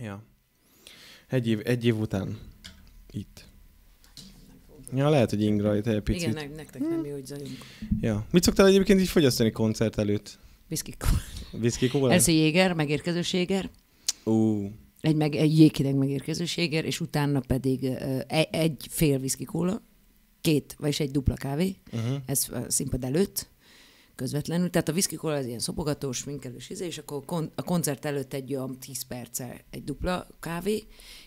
Ja. Egy év, egy év után. Itt. Ja, lehet, hogy ingra itt egy picit. Igen, nektek nem jó, hogy zajunk. Ja. Mit szoktál egyébként így fogyasztani koncert előtt? Whisky kóla. Whisky kóla? Ez jéger, megérkezős jéger. Ú. Egy, meg, egy jéghideg megérkezős jéger, és utána pedig uh, egy fél whisky kóla, két, vagyis egy dupla kávé, uh-huh. ez a színpad előtt, közvetlenül. Tehát a whisky kola az ilyen szopogatós, sminkelős íze, és akkor a koncert előtt egy olyan 10 perccel egy dupla kávé,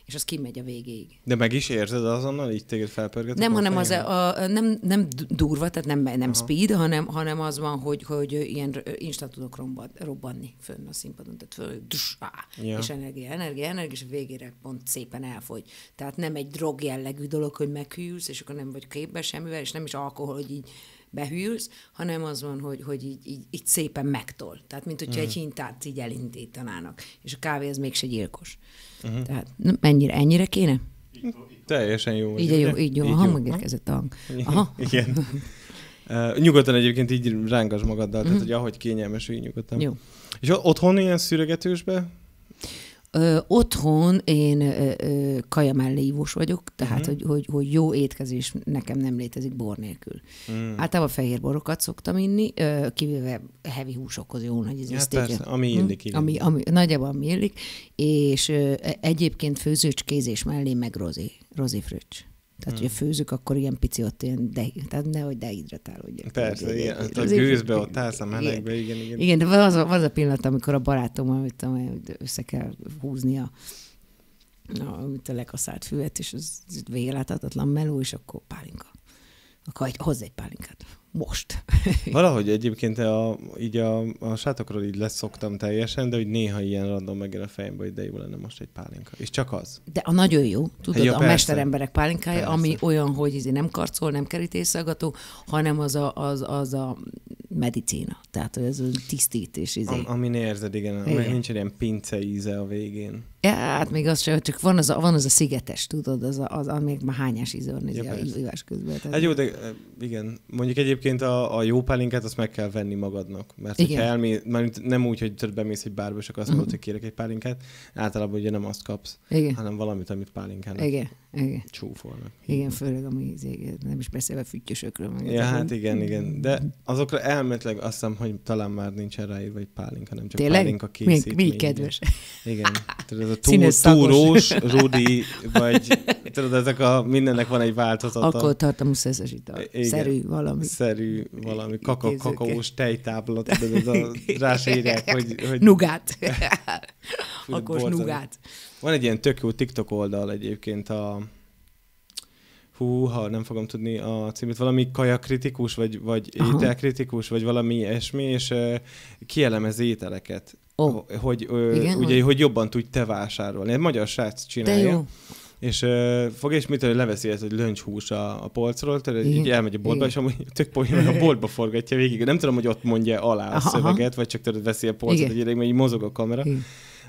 és az kimegy a végéig. De meg is érzed azonnal, így téged felpörget? Nem, hanem az a, a, nem, nem durva, tehát nem, nem Aha. speed, hanem, hanem az van, hogy, hogy ilyen instant tudok rombad, robbanni fönn a színpadon, tehát föl, dus, á, ja. és energia, energia, energia, és a végére pont szépen elfogy. Tehát nem egy drog jellegű dolog, hogy meghűlsz, és akkor nem vagy képbe semmivel, és nem is alkohol, hogy így behűlsz, hanem az van, hogy, hogy így, így, így szépen megtol. Tehát, mint hogyha uh-huh. egy mhm. hintát így elindítanának. És a kávé az mégse gyilkos. Uh-huh. Tehát na, ennyire, ennyire kéne? Teljesen jó. Így, jó, így jó. Így Aha, megérkezett a hang. Igen. Uh, nyugodtan egyébként így rángasd magaddal, tehát mhm. hogy ahogy kényelmes, így nyugodtan. Jó. És otthon ilyen szüregetősbe Ö, otthon én ö, ö, kaja ívós vagyok, tehát mm. hogy, hogy, hogy jó étkezés nekem nem létezik bor nélkül. Mm. Általában fehér borokat szoktam inni, ö, kivéve heavy húsokhoz jó nagy ízű ja, persze, ami mhm. illik. Hm? Ami, ami, nagyjából ami illik, és ö, e, egyébként főzőcskézés mellé meg rozé, fröccs. Tehát, hmm. hogyha főzök, akkor ilyen pici ott ilyen, de, tehát nehogy dehidratálódjak. Persze, igen, igen, igen, a gőzbe ott állsz a melegbe, igen, igen. Igen, de az a, az a pillanat, amikor a barátom, amit, tudom, össze kell húznia a, mit a lekaszált füvet, és az, az végeláthatatlan meló, és akkor pálinka. Akkor egy, hozz egy pálinkát most. Valahogy egyébként a, így a, a sátokról így leszoktam teljesen, de hogy néha ilyen random megjön a fejembe, hogy de jó lenne most egy pálinka. És csak az. De a nagyon jó, tudod, jó, a persze. mesteremberek pálinkája, persze. ami olyan, hogy izé nem karcol, nem kerítészaggató, hanem az a, az, az a medicína. Tehát ez a tisztítés. Izé. Am, amin érzed, igen, igen. nincs ilyen pince íze a végén. Ja, hát még az sem, csak van az a, van az a szigetes, tudod, az, a, az amíg már hányás izorni ja, ívás közben. Tehát... Hát jó, de eh, igen, mondjuk egyébként a, a jó pálinkát azt meg kell venni magadnak, mert igen. elmé, Már nem úgy, hogy több bemész egy bárba, csak azt mondod, mhm. hogy kérek egy pálinkát, általában ugye nem azt kapsz, igen. hanem valamit, amit pálinkának igen. Igen. csúfolnak. Igen, főleg a mézéget, nem is beszélve fütyösökről. Meg ja, hát igen, igen, de azokra elméletleg azt hiszem, hogy talán már nincs erre egy pálinka, nem csak Tényleg? pálinka készít. Még, még kedves. Igen, tudod, ez a túl, túrós, Rudi, vagy tudod, ezek a, mindennek van egy változata. Akkor tartom szeszesítő. Szerű valami. Szerű valami, kaka, kakaós tejtábla, tudod, ez a, rá hogy, hogy... Nugát. Akkor nugát. Van egy ilyen tök jó TikTok oldal egyébként a, hú, ha nem fogom tudni a címét, valami kajakritikus, vagy, vagy ételkritikus, vagy valami esmi, és uh, kielemez ételeket. Oh. Hogy, ö, Igen, ugye, hogy? hogy jobban tudj te vásárolni. Egy magyar srác csinálja. És uh, fog és mit, hogy leveszi ezt, hogy hús a, a polcról, tehát Igen. így elmegy a boltba, Igen. és amúgy tök poén, a boltba forgatja végig. Nem tudom, hogy ott mondja alá a aha, szöveget, aha. vagy csak tudod veszi a polcot, hogy így mozog a kamera. Igen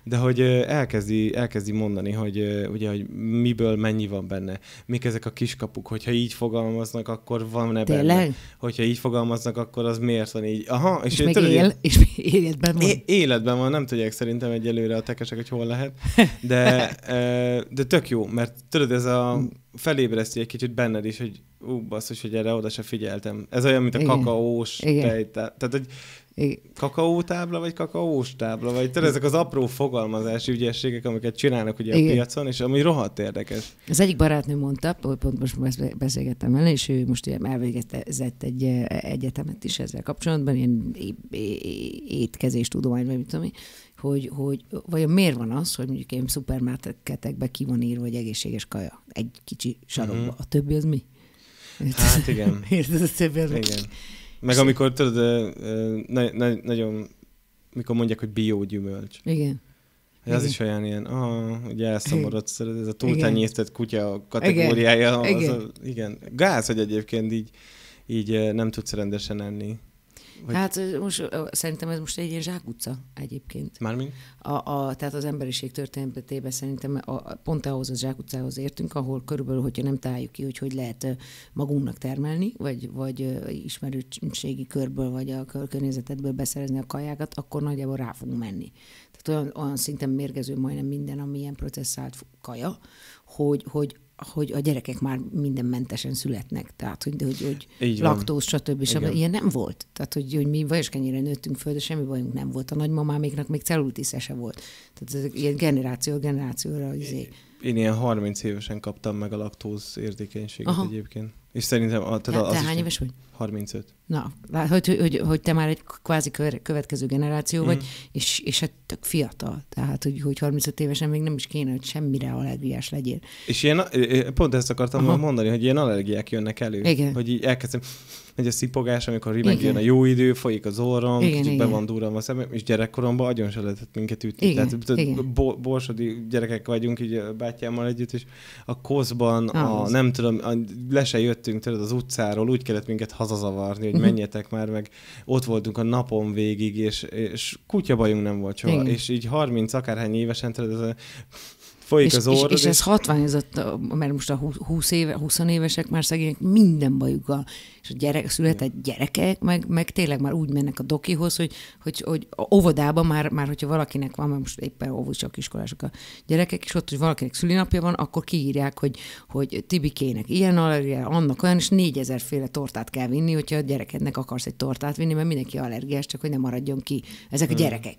de hogy elkezdi, elkezdi mondani, hogy ugye, hogy miből mennyi van benne, mik ezek a kiskapuk, hogyha így fogalmaznak, akkor van -e Tényleg? benne. Hogyha így fogalmaznak, akkor az miért van így? Aha, és, és még tudod, él, és életben van. É- életben van, nem tudják szerintem egyelőre a tekesek, hogy hol lehet, de, de tök jó, mert tudod, ez a felébreszti egy kicsit benned is, hogy ú, basszus, hogy erre oda se figyeltem. Ez olyan, mint a Igen. kakaós tej. Tehát, hogy Kakaótábla, vagy kakaós tábla, vagy tudod, ezek az apró fogalmazási ügyességek, amiket csinálnak ugye Igen. a piacon, és ami rohadt érdekes. Az egyik barátnő mondta, hogy pont most beszélgettem vele, és ő most ugye elvégezett egy eh, egyetemet is ezzel kapcsolatban, ilyen tudomány, vagy mit tudom én, hogy, hogy vajon miért van az, hogy mondjuk én szupermarketekbe ki van írva, hogy egészséges kaja egy kicsi sarokba, uh-huh. a többi az mi? Hát igen. Érted, a többi az igen. Mi? Meg amikor tudod, ne, ne, nagyon, mikor mondják, hogy biógyümölcs. Igen. Ez hát Igen. is olyan ilyen, ah, ugye elszomorodsz, ez a túltenyésztett kutya kategóriája. Igen. Az, Igen. A, igen. Gáz, hogy egyébként így, így nem tudsz rendesen enni. Vagy... Hát most, szerintem ez most egy ilyen zsákutca egyébként. Mármint? A, a, tehát az emberiség történetében szerintem a, a, pont ahhoz a zsákutcához értünk, ahol körülbelül, hogyha nem találjuk ki, hogy hogy lehet magunknak termelni, vagy, vagy ismerőségi körből, vagy a környezetedből beszerezni a kajákat, akkor nagyjából rá fogunk menni. Tehát olyan, olyan szinten mérgező majdnem minden, ami ilyen processzált kaja, hogy, hogy hogy a gyerekek már mindenmentesen születnek, tehát hogy, hogy, hogy laktóz, stb. stb. Ilyen nem volt. Tehát, hogy, hogy mi vajaskenyére nőttünk föl, de semmi bajunk nem volt. A nagymamáméknak még cellulitis se volt. Tehát ez ilyen generáció generációra izé. Én ilyen 30 évesen kaptam meg a laktóz érzékenységet egyébként. És szerintem... A, tehát te, az te hány éves vagy? 35. Na, hogy, hogy, hogy te már egy kvázi következő generáció vagy, mm. és, és hát tök fiatal. Tehát, hogy, hogy 35 évesen még nem is kéne, hogy semmire allergiás legyél. És én pont ezt akartam Aha. mondani, hogy ilyen allergiák jönnek elő. Igen. Hogy így elkezdem, hogy a szipogás, amikor megjön a jó idő, folyik az orrom, igen, kicsit igen. be van durva a szemem, és gyerekkoromban agyon se lehetett minket ütni. Igen, tehát igen. borsodi gyerekek vagyunk így a bátyámmal együtt, és a koszban, a, nem tudom, a, le se jött jöttünk tőled az utcáról, úgy kellett minket hazazavarni, hogy menjetek már, meg ott voltunk a napon végig, és, és kutyabajunk nem volt soha. Igen. És így 30 akárhány évesen tőled ez a Folyik és, az orrod. És, és, és ez hatványozott, mert most a 20 éve, 20 évesek már szegények minden bajukkal. És a gyerek, született gyerekek, meg, meg tényleg már úgy mennek a dokihoz, hogy, hogy, hogy óvodában már, már, hogyha valakinek van, mert most éppen óvosak, iskolások a gyerekek, és ott, hogy valakinek szülinapja van, akkor kiírják, hogy, hogy Tibikének ilyen allergia, annak olyan, és négyezerféle tortát kell vinni, hogyha a gyerekednek akarsz egy tortát vinni, mert mindenki allergiás, csak hogy ne maradjon ki. Ezek a hmm. gyerekek.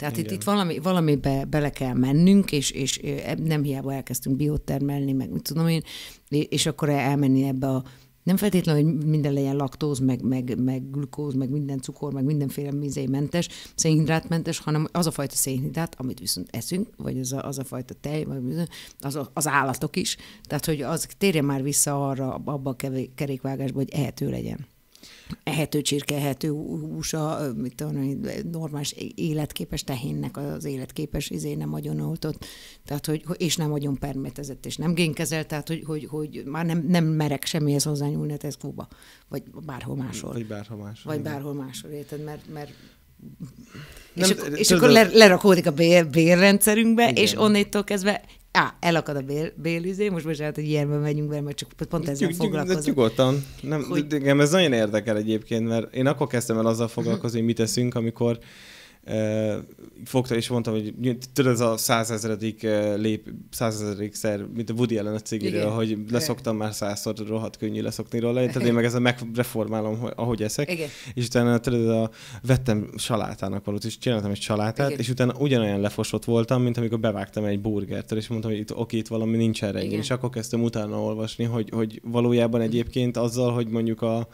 Tehát Igen. itt, itt valami, valamibe bele kell mennünk, és, és e, nem hiába elkezdtünk biót termelni, meg mit tudom én, és akkor elmenni ebbe a nem feltétlenül, hogy minden legyen laktóz, meg, meg, meg glukóz, meg minden cukor, meg mindenféle mentes, szénhidrátmentes, hanem az a fajta szénhidrát, amit viszont eszünk, vagy az a, az a fajta tej, vagy az, a, az állatok is. Tehát, hogy az térje már vissza arra, abba a kerékvágásba, hogy ehető legyen ehető csirke, ehető húsa, mit tudom, normális életképes tehénnek az életképes izé nem oltott, tehát hogy, és nem nagyon permetezett, és nem génkezelt, tehát hogy, hogy, hogy már nem, nem merek semmihez hozzányúlni a hát Tesco-ba, vagy bárhol máshol. Vagy bárhol máshol. Vagy bárhol máshol, érted, mert, mert nem, és, nem, akkor, és akkor lerakódik a bérrendszerünkbe, igen. és onnétól kezdve Á, elakad a bél, bélüzé, most bocsánat, hogy ilyenbe megyünk bele, mert csak pont ezzel Nyug, foglalkozom. Nyugodtan. Nem, hogy... Igen, ez nagyon érdekel egyébként, mert én akkor kezdtem el azzal foglalkozni, hogy mit teszünk, amikor fogta és mondta, hogy tudod, ez a százezeredik lép, százezeredik szer, mint a Woody ellen a cigiről, hogy leszoktam már százszor, rohadt könnyű leszokni róla, tehát én meg ezzel megreformálom, ahogy eszek. Igen. És utána tudod, a, vettem salátának valót, és csináltam egy salátát, Igen. és utána ugyanolyan lefosott voltam, mint amikor bevágtam egy burgertől, és mondtam, hogy itt, oké, itt valami nincs erre, és akkor kezdtem utána olvasni, hogy, hogy valójában egyébként azzal, hogy mondjuk a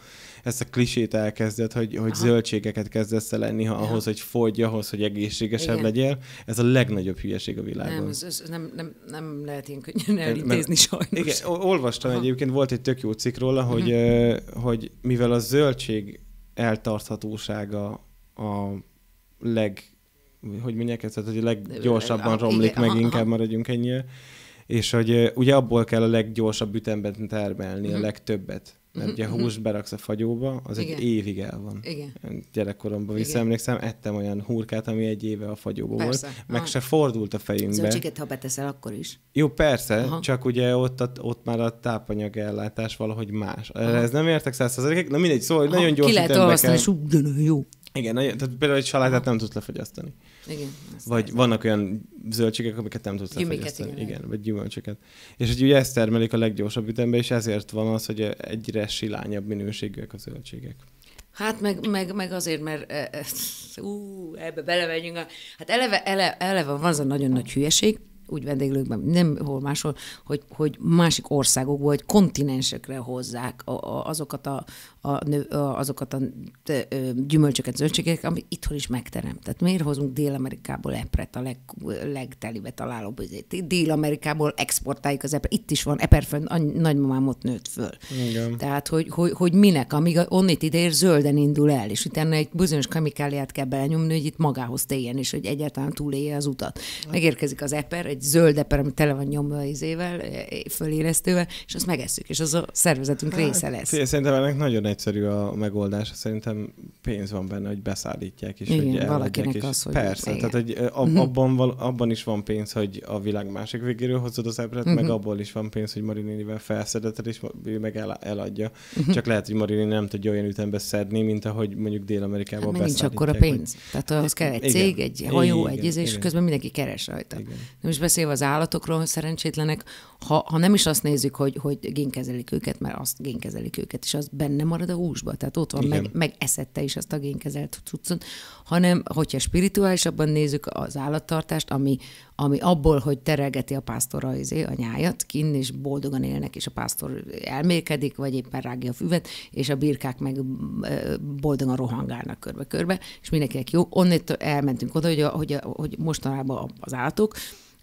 ezt a klisét elkezded, hogy, hogy zöldségeket kezdesz el lenni, ha ja. ahhoz, hogy fogy, ahhoz, hogy egészségesebb Igen. legyél. Ez a legnagyobb hülyeség a világon. Nem, ez, ez nem, nem, nem lehet ilyen könnyen elintézni sajnos. Igen, olvastam Aha. egyébként, volt egy tök jó cikk róla, mhm. hogy, uh hogy mivel a zöldség eltarthatósága a leg hogy mondják ezt, tehát hogy leggyorsabban romlik igen, meg, aha, inkább aha. maradjunk ennyi. És hogy ugye abból kell a leggyorsabb ütemben termelni, uh-huh. a mhm. legtöbbet. Mert ugye mhm, mhm. húst beraksz a fagyóba, az egy Igen. évig el van. Igen. Gyerekkoromban visszaemlékszem, ettem olyan hurkát, ami egy éve a fagyóba persze. volt. Meg Aha. se fordult a fejünkbe. Zöldséget, ha beteszel, akkor is. Jó, persze, Aha. csak ugye ott, a, ott már a tápanyag ellátás valahogy más. Aha. Ez nem értek százszerzelékek? na mindegy, szóval Aha. nagyon gyorsan. Ki lehet olvasztani, és jó. Igen, tehát például egy salátát nem tudsz lefogyasztani. Igen. Vagy lehet. vannak olyan zöldségek, amiket nem tudsz Gyümiket, lefogyasztani. Igen, igen, vagy gyümölcsöket. És hogy ugye ezt termelik a leggyorsabb ütemben, és ezért van az, hogy egyre silányabb minőségűek a zöldségek. Hát meg, meg, meg azért, mert e, e, ú, ebbe belemegyünk. A, hát eleve, ele, eleve van az a nagyon nagy hülyeség, úgy vendéglőkben, nem hol máshol, hogy, hogy másik országokból, hogy kontinensekre hozzák a, a, azokat a, a, a, azokat a gyümölcsöket, zöldségeket, amit itthon is megterem. Tehát miért hozunk Dél-Amerikából epret, a leg, legtelibe találó büzét? Dél-Amerikából exportáljuk az epret. Itt is van eperfön, a nagymamám ott nőtt föl. Igen. Tehát, hogy, hogy, hogy minek, amíg onnit ideér, zölden indul el, és utána egy bizonyos kamikáliát kell belenyomni, hogy itt magához téljen, és hogy egyáltalán túlélje az utat. Megérkezik az eper, egy egy zöld eper, ami tele van nyomva izével, e, e, fölélesztővel, és azt megesszük, és az a szervezetünk hát, része lesz. Szerintem ennek nagyon egyszerű a megoldás, szerintem pénz van benne, hogy beszállítják és Igen, hogy valakinek és az, hogy Persze, igen. tehát hogy ab, mhm. abban, val, abban is van pénz, hogy a világ másik végéről hozod az ebret, uh-huh. meg mhm. abból is van pénz, hogy Marinénivel felszedeted, és ő meg el, eladja. Uh-huh. Csak lehet, hogy marini nem tudja olyan ütembe szedni, mint ahogy mondjuk Dél-Amerikában hát, beszállítják. nincs akkor a pénz. Hogy... Tehát az kell egy cég, igen. egy hajó, igen, egy izé, és közben mindenki keres rajta. Igen. Nem is beszélve az állatokról, szerencsétlenek, ha, ha nem is azt nézzük, hogy, hogy génkezelik őket, mert azt génkezelik őket, és az benne marad a húsba, tehát ott van, meg, meg eszette is azt a génkezelt cuccot, hanem hogyha spirituálisabban nézzük az állattartást, ami, ami abból, hogy terelgeti a pásztor izé, a nyájat, kinn, és boldogan élnek, és a pásztor elmélkedik, vagy éppen rágja a füvet, és a birkák meg boldogan rohangálnak körbe-körbe, és mindenkinek jó. Onnét elmentünk oda, hogy, a, hogy, a, hogy mostanában az állatok,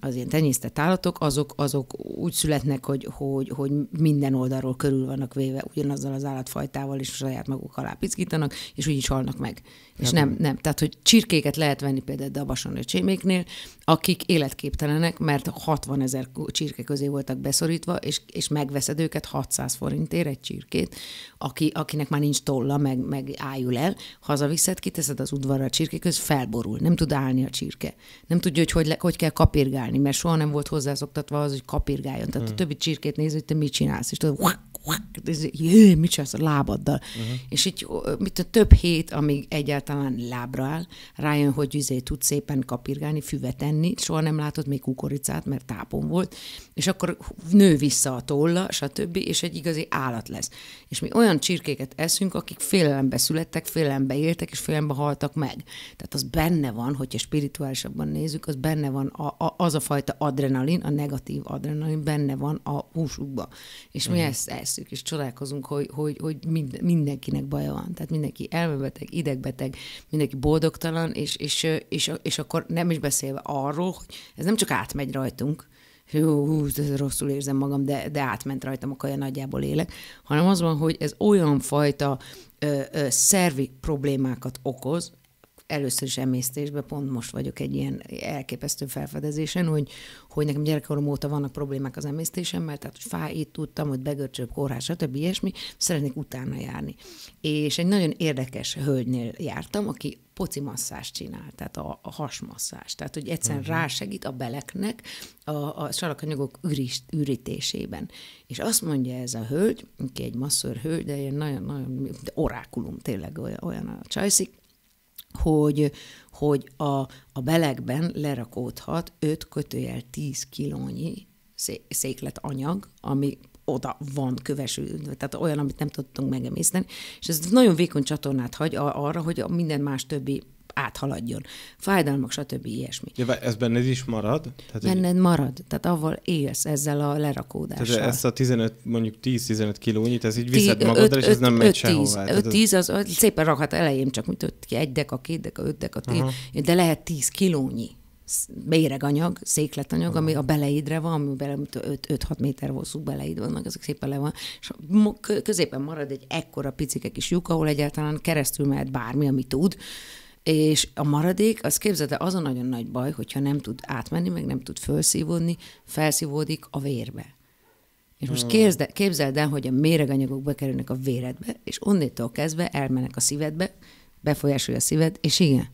az ilyen tenyésztett állatok, azok, azok úgy születnek, hogy, hogy, hogy minden oldalról körül vannak véve ugyanazzal az állatfajtával, és saját maguk alá piszkítanak, és úgy is halnak meg. És hát nem, nem. Tehát, hogy csirkéket lehet venni például Dabason öcséméknél, akik életképtelenek, mert 60 ezer csirke közé voltak beszorítva, és, és megveszed őket 600 forintért egy csirkét, aki, akinek már nincs tolla, meg, meg ájul el, hazaviszed, kiteszed az udvarra a csirke köz, felborul, nem tud állni a csirke. Nem tudja, hogy hogy, le, hogy kell kapirgálni mert soha nem volt hozzászoktatva az, hogy kapirgáljon. Tehát hmm. a többi csirkét néz, hogy te mit csinálsz, és tudod, jé, mit csinálsz a lábaddal? Uh-huh. És így mit a több hét, amíg egyáltalán lábra áll, rájön, hogy üzé tud szépen kapirgálni, füvet enni, soha nem látott még kukoricát, mert tápon volt, és akkor nő vissza a tolla, stb., és egy igazi állat lesz. És mi olyan csirkéket eszünk, akik félelembe születtek, félelembe éltek, és félelembe haltak meg. Tehát az benne van, hogyha spirituálisabban nézzük, az benne van a, a, az a fajta adrenalin, a negatív adrenalin benne van a húsukba. És uh-huh. mi mhm. ezt, ezt tesszük és csodálkozunk, hogy, hogy, hogy mind, mindenkinek baja van. Tehát mindenki elmebeteg, idegbeteg, mindenki boldogtalan, és, és, és, és akkor nem is beszélve arról, hogy ez nem csak átmegy rajtunk, hú, rosszul érzem magam, de, de átment rajtam a kaja, nagyjából élek, hanem az van, hogy ez olyan fajta ö, ö, szervi problémákat okoz, először is emésztésben, pont most vagyok egy ilyen elképesztő felfedezésen, hogy, hogy nekem gyerekkorom óta vannak problémák az emésztésemmel, tehát hogy fáj, itt tudtam, hogy begörcsöbb kórház, stb. ilyesmi, szeretnék utána járni. És egy nagyon érdekes hölgynél jártam, aki poci masszást csinál, tehát a, a hasmasszást. Tehát, hogy egyszerűen uh-huh. rásegít a beleknek a, a salakanyagok ürist, ürítésében. És azt mondja ez a hölgy, aki egy masször hölgy, de ilyen nagyon-nagyon orákulum tényleg olyan, olyan a csajszik, hogy, hogy a, a belegben lerakódhat 5 kötőjel 10 kilónyi székletanyag, ami oda van kövesű, tehát olyan, amit nem tudtunk megemészteni, és ez nagyon vékony csatornát hagy arra, hogy a minden más többi áthaladjon. Fájdalmak, stb. ilyesmi. Ja, ez benned is marad? Tehát benned egy... marad. Tehát avval élsz ezzel a lerakódással. Tehát ezt a 15, mondjuk 10-15 kilónyit, ez így viszed Ti, magaddal, öt, és ez öt, nem megy sehová. 5-10 az, az szépen rakhat elején, csak mint öt, egy deka, két deka, öt deka, tíz, de lehet 10 kilónyi méreganyag, székletanyag, ami a beleidre van, ami bele 5-6 méter hosszú beleid vannak, ezek szépen le van, és középen marad egy ekkora picike kis lyuk, ahol egyáltalán keresztül mehet bármi, ami tud, és a maradék, az képzete, az a nagyon nagy baj, hogyha nem tud átmenni, meg nem tud felszívódni, felszívódik a vérbe. És most hmm. képzeld, képzeld el, hogy a méreganyagok bekerülnek a véredbe, és onnétól kezdve elmennek a szívedbe, befolyásolja a szíved, és igen,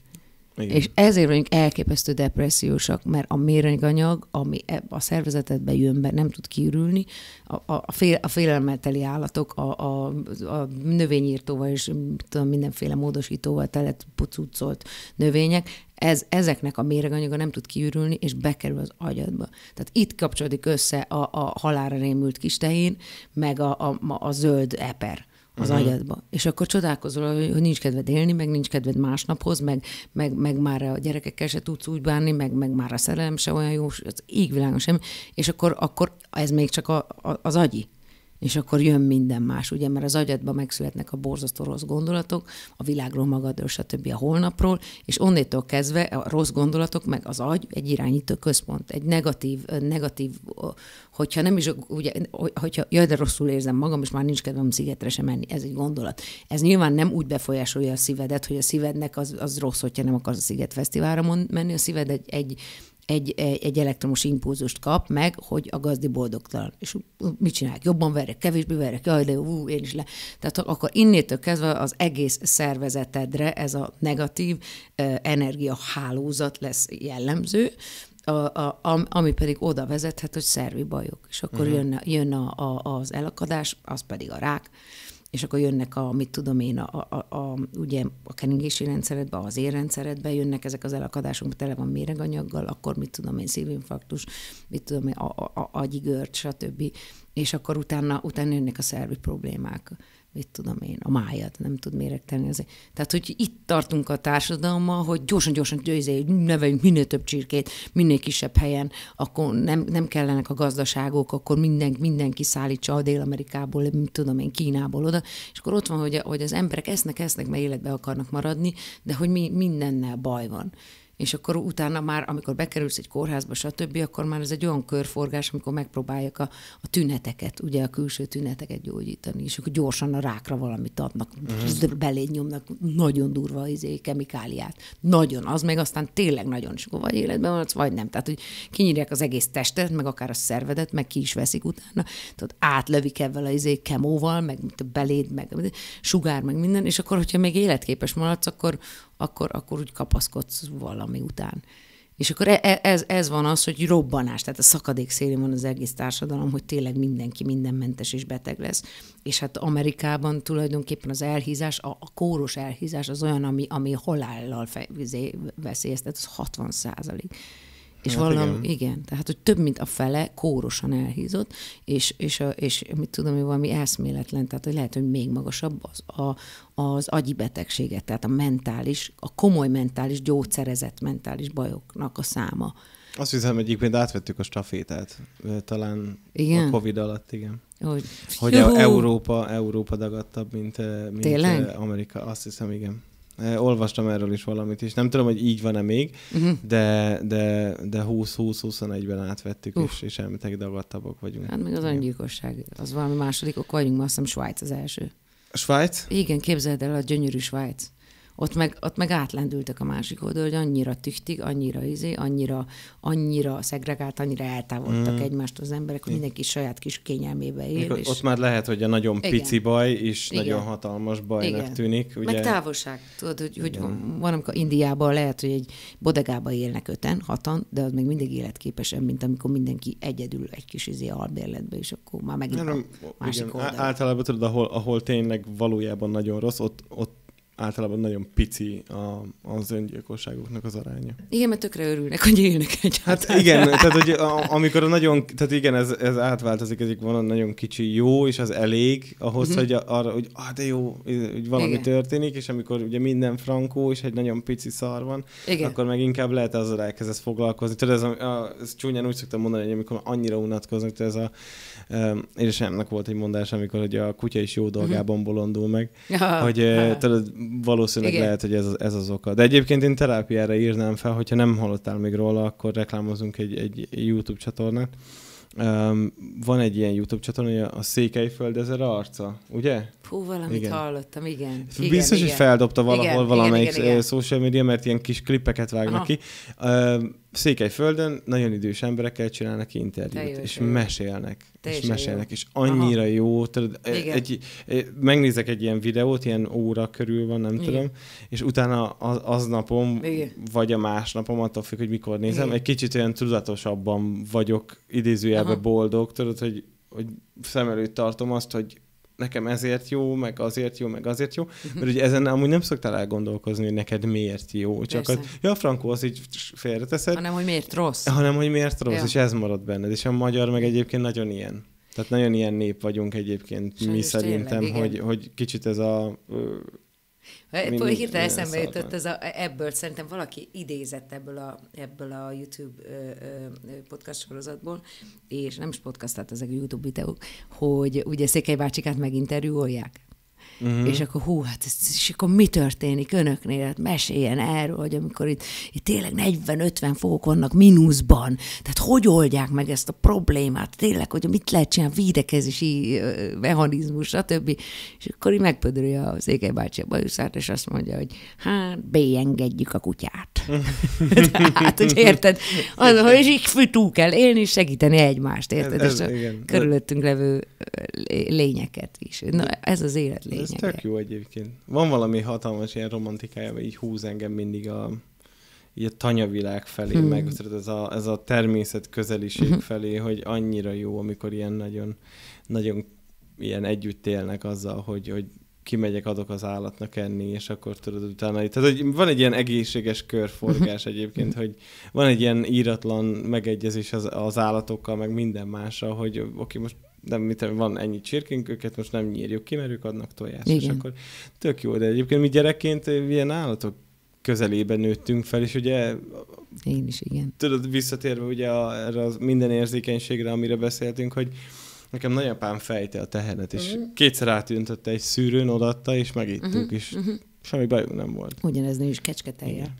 igen. És ezért vagyunk elképesztő depressziósak, mert a méreganyag, ami a szervezetedbe jön be, nem tud kiürülni, a, a, fél, a félelemmel teli állatok, a, a, a növényírtóval és tudom, mindenféle módosítóval telett pucucolt növények, ez, ezeknek a méreganyaga nem tud kiürülni, és bekerül az agyadba. Tehát itt kapcsolódik össze a, a halára rémült kistehén, meg a, a, a zöld eper az uh-huh. agyadba. És akkor csodálkozol, hogy nincs kedved élni, meg nincs kedved másnaphoz, meg, meg, meg már a gyerekekkel se tudsz úgy bánni, meg, meg már a szerelem se olyan jó, az égvilágon sem. És akkor, akkor ez még csak a, a, az agyi és akkor jön minden más, ugye, mert az agyadban megszületnek a borzasztó rossz gondolatok, a világról, magadról, stb. a holnapról, és onnétől kezdve a rossz gondolatok, meg az agy egy irányító központ, egy negatív, negatív, hogyha nem is, ugye, hogyha jaj, de rosszul érzem magam, és már nincs kedvem szigetre sem menni, ez egy gondolat. Ez nyilván nem úgy befolyásolja a szívedet, hogy a szívednek az, az rossz, hogyha nem akarsz a szigetfesztiválra menni, a szíved egy, egy egy, egy elektromos impulzust kap meg, hogy a gazdi boldogtalan. És mit csinálják? Jobban verek, kevésbé verek, jaj, de ú, én is le. Tehát akkor innétől kezdve az egész szervezetedre ez a negatív energiahálózat lesz jellemző, a, a, ami pedig oda vezethet, hogy szervi bajok. És akkor uh-huh. Mhm. jön, jön a, a, az elakadás, az pedig a rák és akkor jönnek a, mit tudom én, a, a, a, ugye a keringési rendszeredbe, az érrendszeredbe jönnek ezek az elakadásunk, tele van méreganyaggal, akkor mit tudom én, szívinfarktus, mit tudom én, a, a, a agyigört, stb. És akkor utána, utána jönnek a szervi problémák mit tudom én, a májat nem tud méregtelni. Azért. Tehát, hogy itt tartunk a társadalommal, hogy gyorsan-gyorsan izé, neveljünk minél több csirkét, minél kisebb helyen, akkor nem, nem kellenek a gazdaságok, akkor minden, mindenki szállítsa a Dél-Amerikából, mit tudom én, Kínából oda, és akkor ott van, hogy, hogy az emberek esznek, esznek, mert életbe akarnak maradni, de hogy mi, mindennel baj van és akkor utána már, amikor bekerülsz egy kórházba, stb., akkor már ez egy olyan körforgás, amikor megpróbálják a, a tüneteket, ugye a külső tüneteket gyógyítani, és akkor gyorsan a rákra valamit adnak, mm. nyomnak nagyon durva izé, kemikáliát. Nagyon, az meg aztán tényleg nagyon, is akkor vagy életben van, vagy nem. Tehát, hogy kinyírják az egész testet, meg akár a szervedet, meg ki is veszik utána, tehát átlövik ebben a izé kemóval, meg beléd, meg sugár, meg minden, és akkor, hogyha még életképes maradsz, akkor, akkor, akkor úgy kapaszkodsz valami után. És akkor e, e, ez, ez van az, hogy robbanás, tehát a szakadék szélén van az egész társadalom, hogy tényleg mindenki mindenmentes és beteg lesz. És hát Amerikában tulajdonképpen az elhízás, a, a kóros elhízás az olyan, ami, ami halállal fe, veszélyeztet, az 60 százalék. És hát valami, igen. igen. Tehát, hogy több mint a fele kórosan elhízott, és, és, a, és mit tudom, hogy valami eszméletlen, tehát hogy lehet, hogy még magasabb az, a, az agyi betegséget, tehát a mentális, a komoly mentális, gyógyszerezett mentális bajoknak a száma. Azt hiszem, egyébként átvettük a stafétát, talán igen? a Covid alatt, igen. Hogy, hogy e- Európa, Európa dagadtabb, mint, mint Tényleg? Amerika. Azt hiszem, igen. Eh, olvastam erről is valamit, és nem tudom, hogy így van-e még, uh-huh. de, de, de 20-20-21-ben átvettük, uh. és, és elmetek dagadtabbak vagyunk. Hát meg az öngyilkosság, az valami második ok vagyunk, ma azt hiszem Svájc az első. A Svájc? Igen, képzeld el a gyönyörű Svájc ott meg, ott meg átlendültek a másik oldal, hogy annyira tüchtig, annyira izé, annyira, annyira szegregált, annyira eltávoltak mm. egymást az emberek, hogy mindenki saját kis kényelmébe él. Mikor és... Ott már lehet, hogy a nagyon Igen. pici baj is Igen. nagyon hatalmas bajnak Igen. tűnik. Ugye? Meg távolság. Tudod, hogy, hogy van, amikor Indiában lehet, hogy egy bodegában élnek öten, hatan, de az még mindig életképesen, mint amikor mindenki egyedül egy kis izé albérletbe, és akkor már megint Nem, a másik oldal. Általában tudod, ahol, ahol tényleg valójában nagyon rossz, ott, ott általában nagyon pici a, az öngyilkosságoknak az aránya. Igen, mert tökre örülnek, hogy élnek egy Hát igen, tehát hogy a, amikor a nagyon, tehát igen, ez, ez átváltozik, egyik van nagyon kicsi jó, és az elég ahhoz, mm-hmm. hogy arra, hogy ah, de jó, hogy valami igen. történik, és amikor ugye minden frankó, és egy nagyon pici szar van, igen. akkor meg inkább lehet azzal elkezdesz foglalkozni. Tudod, ez, a, a, ez csúnyán úgy szoktam mondani, hogy amikor annyira unatkoznak, tehát ez a Édesemnek volt egy mondás, amikor hogy a kutya is jó dolgában mhm. bolondul meg, hogy ha. Tudod, valószínűleg Igen. lehet, hogy ez, ez az oka. De egyébként én terápiára írnám fel, hogyha nem hallottál még róla, akkor reklámozunk egy, egy YouTube csatornát. Um, van egy ilyen YouTube csatorna, a Székelyföld ezer arca, ugye? Hú, valamit igen. hallottam, igen. igen Biztos, igen. hogy feldobta valahol igen, valamelyik igen, igen, igen. social media, mert ilyen kis klippeket vágnak Aha. ki. Um, Székelyföldön nagyon idős emberekkel csinálnak interjút, és jó. mesélnek, Te és mesélnek, jó. és annyira Aha. jó, tudod, e, egy, e, megnézek egy ilyen videót, ilyen óra körül van, nem Igen. tudom, és utána az, az napom, Igen. vagy a másnapom, attól függ, hogy mikor nézem, Igen. egy kicsit olyan tudatosabban vagyok, idézőjelben boldog, tudod, hogy, hogy szem előtt tartom azt, hogy nekem ezért jó, meg azért jó, meg azért jó, mhm. mert ugye ezen amúgy nem szoktál elgondolkozni, hogy neked miért jó, csak Persze. az, ja, frankó, az így félreteszed. Hanem, hogy miért rossz. Hanem, hogy miért rossz, ja. és ez marad benned, és a magyar meg egyébként nagyon ilyen. Tehát nagyon ilyen nép vagyunk egyébként Sajnos mi szerintem, tényleg, hogy, hogy kicsit ez a mindig, Hirtelen eszembe szállt. jutott ez a, e-, ebből, szerintem valaki idézett ebből a, ebből a YouTube ö, ö, podcast sorozatból, és nem is podcast, tehát ezek YouTube videók, hogy ugye Székely bácsikát meginterjúolják uh-huh. és akkor hú, hát ez, és akkor mi történik önöknél? Hát meséljen erről, hogy amikor itt, itt tényleg 40-50 fokok vannak mínuszban, tehát hogy oldják meg ezt a problémát? Tényleg, hogy mit lehet csinálni, védekezési mechanizmus, stb. És akkor így megpödörje az Székely bácsi a bajuszát, és azt mondja, hogy hát bélyengedjük a kutyát. hát, hogy érted? Az, hogy és így túl kell élni, és segíteni egymást, érted? Ez, ez, és a igen. körülöttünk levő lényeket is. Na, ez az élet lényeg. Ez tök jó egyébként. Van valami hatalmas ilyen romantikája, vagy így húz engem mindig a, így a tanyavilág felé, hmm. meg ez a, ez a természet közeliség hmm. felé, hogy annyira jó, amikor ilyen nagyon, nagyon ilyen együtt élnek azzal, hogy, hogy kimegyek, adok az állatnak enni, és akkor tudod utána. Tehát hogy van egy ilyen egészséges körforgás hmm. egyébként, hogy van egy ilyen íratlan megegyezés az, az állatokkal, meg minden másra, hogy oké, most de mit, van ennyi csirkénk, őket most nem nyírjuk ki, mert ők adnak tojást. Igen. És akkor tök jó, de egyébként mi gyerekként eh, ilyen állatok közelében nőttünk fel, és ugye... Én is, igen. Tudod, visszatérve ugye a, erre a minden érzékenységre, amire beszéltünk, hogy nekem nagyapám fejte a tehenet, és uh-huh. kétszer átüntötte egy szűrőn, odatta, és megittük, uh-huh. Mhm, és uh-huh. semmi bajunk nem volt. Ugyanez nő is kecsketelje. Igen.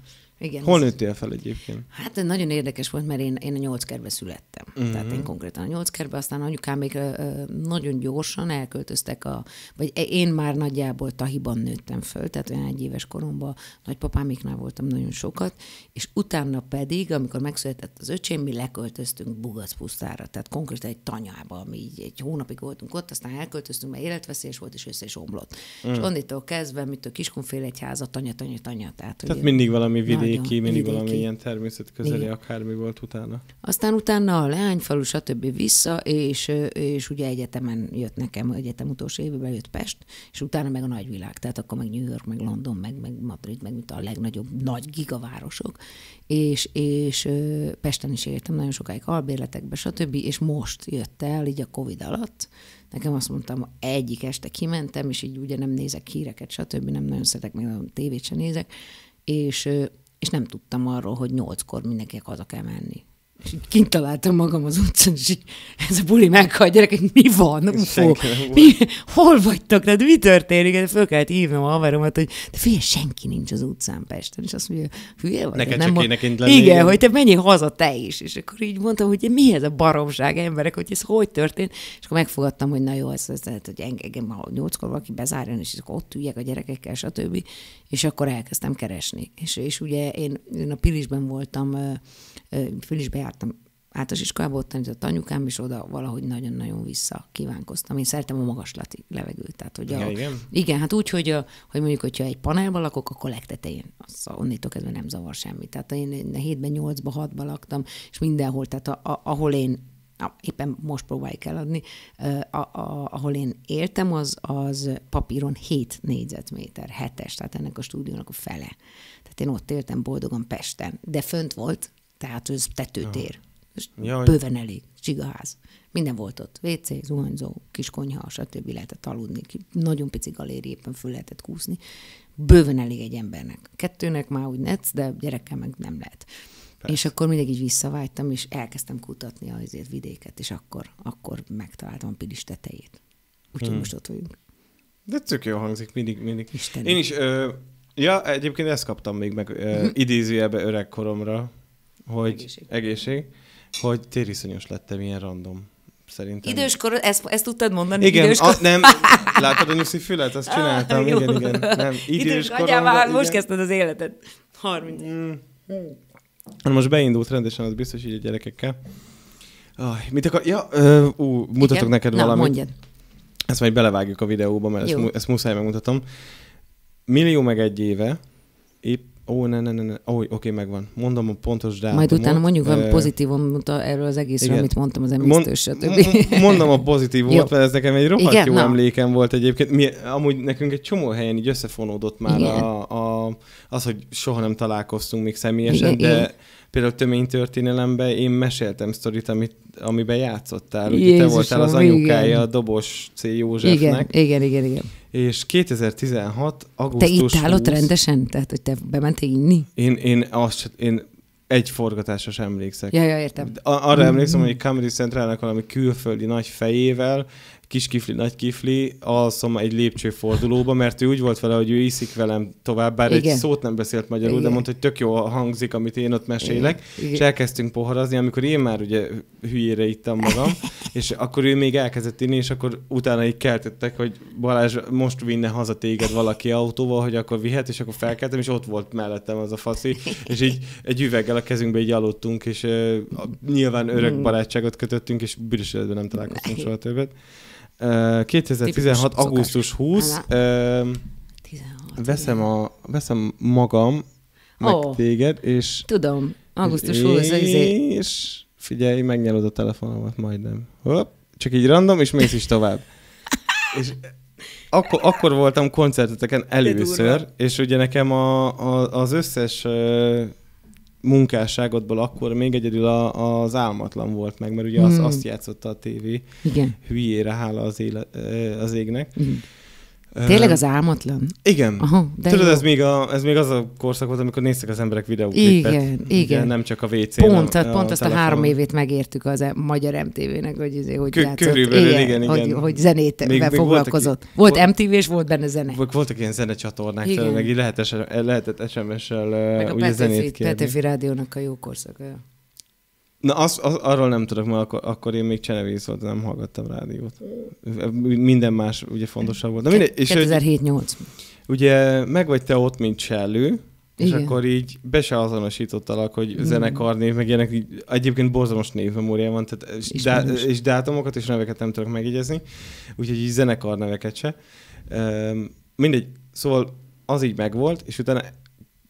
Igen, Hol nőttél fel egyébként? Hát nagyon érdekes volt, mert én, én a kerbe születtem. Uh-huh. Tehát én konkrétan a nyolc kerbe, aztán anyukám még nagyon gyorsan elköltöztek a, vagy e- én már nagyjából Tahiban nőttem föl, tehát olyan egy éves koromban nagypapámiknál voltam nagyon sokat, és utána pedig, amikor megszületett az öcsém, mi leköltöztünk pusztára, tehát konkrétan egy tanyába, ami így egy hónapig voltunk ott, aztán elköltöztünk, mert életveszélyes volt, és össze is omlott. Uh-huh. És mhm. onnitól kezdve, mint a Kiskunfél egyháza, tanya, tanya, tanya. Tehát, tehát ugye, mindig valami vidék vidéki, mindig vidéki. valami ilyen természetközeli akármi volt utána. Aztán utána a leányfalu, stb. vissza, és, és ugye egyetemen jött nekem, egyetem utolsó évben jött Pest, és utána meg a nagyvilág, tehát akkor meg New York, meg London, meg, meg Madrid, meg mint a legnagyobb nagy gigavárosok, és, és Pesten is éltem nagyon sokáig albérletekbe, stb., és most jött el, így a Covid alatt, nekem azt mondtam, egyik este kimentem, és így ugye nem nézek híreket, stb., nem nagyon szeretek, még a tévét sem nézek, és és nem tudtam arról, hogy nyolckor mindenkinek haza kell menni és így kint találtam magam az utcán, és így ez a buli meghal, gyerekek, mi van? Ufó, mi, hol vagytok? Tehát mi történik? Föl kellett hívnom a haveromat, hogy de figyelj, senki nincs az utcán Pesten. És azt mondja, hülye vagy? Neked nem mond... Igen, igen, hogy te menjél haza te is. És akkor így mondtam, hogy mi ez a baromság emberek, hogy ez hogy történt? És akkor megfogadtam, hogy na jó, ez, ez tehát, hogy engem ma nyolckor valaki bezárjon, és akkor ott üljek a gyerekekkel, stb. És akkor elkezdtem keresni. És, és ugye én, én a Pilisben voltam, Pilisben jártam általános iskolába, ott tanított anyukám, és oda valahogy nagyon-nagyon vissza kívánkoztam. Én szeretem a magaslati levegőt. Tehát, hogy igen, a, igen? igen, hát úgy, hogy, a, hogy mondjuk, hogyha egy panelban lakok, akkor legtetején. szóval onnétok kezdve nem zavar semmi. Tehát én 7-ben, 8-ban, 6-ban laktam, és mindenhol, tehát a, a, ahol én na, éppen most próbáljuk eladni, a, a, ahol én éltem, az, az papíron 7 négyzetméter, hetes, tehát ennek a stúdiónak a fele. Tehát én ott éltem boldogan Pesten, de fönt volt tehát ez tetőtér. Ja. Ja, bőven elég, csigaház. Minden volt ott. WC, zuhanyzó, kiskonyha, stb. lehetett aludni. Nagyon pici galériában föl lehetett kúszni. Bőven elég egy embernek. Kettőnek már úgy netsz, de gyerekkel meg nem lehet. Persze. És akkor mindig így visszavágytam, és elkezdtem kutatni azért vidéket, és akkor, akkor megtaláltam a pilis tetejét. Úgyhogy hmm. most ott vagyunk. De tök jó hangzik, mindig, mindig. Én is, ö, ja, egyébként ezt kaptam még meg ö, mhm. idézőjelbe öregkoromra, hogy egészség, egészség hogy tériszonyos lettem ilyen random. Szerintem. Időskor, ezt, ezt tudtad mondani? Igen, időskor... a, nem, látod a nyuszi fület? Azt csináltam, ah, igen, igen. Nem, időskor. Idős már igen. most kezdted az életed. 30. Mm. Hát most beindult rendesen, az biztos így a gyerekekkel. Ah, mit akar? Ja, ö, ú, mutatok igen? neked Na, valamit. mondjad. Ezt majd belevágjuk a videóba, mert ezt, mu- ezt muszáj megmutatom. Millió meg egy éve épp Ó, oh, ne, ne, ne, ne. Oh, oké, okay, megvan. Mondom a pontos dátumot. Majd utána mondjuk van uh, pozitívum erről az egészről, igen. amit mondtam az emésztős, Mond, stb. Mondom a volt, mert ez nekem egy rohadt igen, jó na. emlékem volt egyébként. Mi, amúgy nekünk egy csomó helyen így összefonódott már a, a, az, hogy soha nem találkoztunk még személyesen, igen, de... Igen például töménytörténelemben én meséltem sztorit, amit, amiben játszottál. Jézusom, te voltál az anyukája igen. a dobos C. Józsefnek. Igen, igen, igen. igen. És 2016. augusztus Te itt állott 20, rendesen? Tehát, hogy te bementél inni? Én, én, azt, én egy forgatásos emlékszek. Ja, ja, értem. Ar- arra mm-hmm. emlékszem, hogy Comedy Centralnak valami külföldi nagy fejével kis kifli, nagy kifli, alszom egy lépcsőfordulóba, mert ő úgy volt vele, hogy ő iszik velem tovább, bár Igen. egy szót nem beszélt magyarul, Igen. de mondta, hogy tök jó hangzik, amit én ott mesélek, Igen. és elkezdtünk poharazni, amikor én már ugye hülyére ittam magam, és akkor ő még elkezdett inni, és akkor utána így keltettek, hogy Balázs, most vinne haza téged valaki autóval, hogy akkor vihet, és akkor felkeltem, és ott volt mellettem az a faszi, és így egy üveggel a kezünkbe így aludtunk, és uh, nyilván örök mm. barátságot kötöttünk, és büdös nem találkoztunk soha többet. 2016. augusztus 20. veszem, a, veszem magam, meg oh, téged, és... Tudom, augusztus 20. És, izé- és figyelj, megnyelod a telefonomat majdnem. Hopp, csak így random, és mész is tovább. és akkor, akkor voltam koncerteteken először, és ugye nekem a, a, az összes munkásságodból akkor még egyedül a, az álmatlan volt meg, mert ugye hmm. az, azt játszotta a tévé. Igen. Hülyére, hála az, éle, az égnek. Igen. Hmm. Tényleg az álmatlan? Igen. Aha, de Tudod, ez még, a, ez még az a korszak volt, amikor néztek az emberek videók. Igen, igen. nem csak a wc Pont, a, pont a azt a három évét megértük az e- magyar MTV-nek, hogy izé, hogy Kö- látszott. Körülbelül, igen, igen, igen. Hogy, hogy zenét még, még foglalkozott. Voltak, volt MTV, és volt benne zene. Voltak ilyen zenecsatornák, igen. meg így lehetett, SMS-sel meg a ugye Petőfi, zenét kérni. Petőfi Rádiónak a jó korszaka. Na, az, az, arról nem tudok, mert akkor, akkor én még Csenevész volt, nem hallgattam rádiót. Minden más ugye fontosabb volt. De és 2007-8. Ugye meg vagy te ott, mint cselő, és Igen. akkor így be se azonosítottalak, hogy mm. zenekarnév, meg ilyenek, így, egyébként borzalmas névmemóriám van, tehát és, dá- és dátumokat és neveket nem tudok megjegyezni, úgyhogy így zenekar neveket se. Um, mindegy, szóval az így megvolt, és utána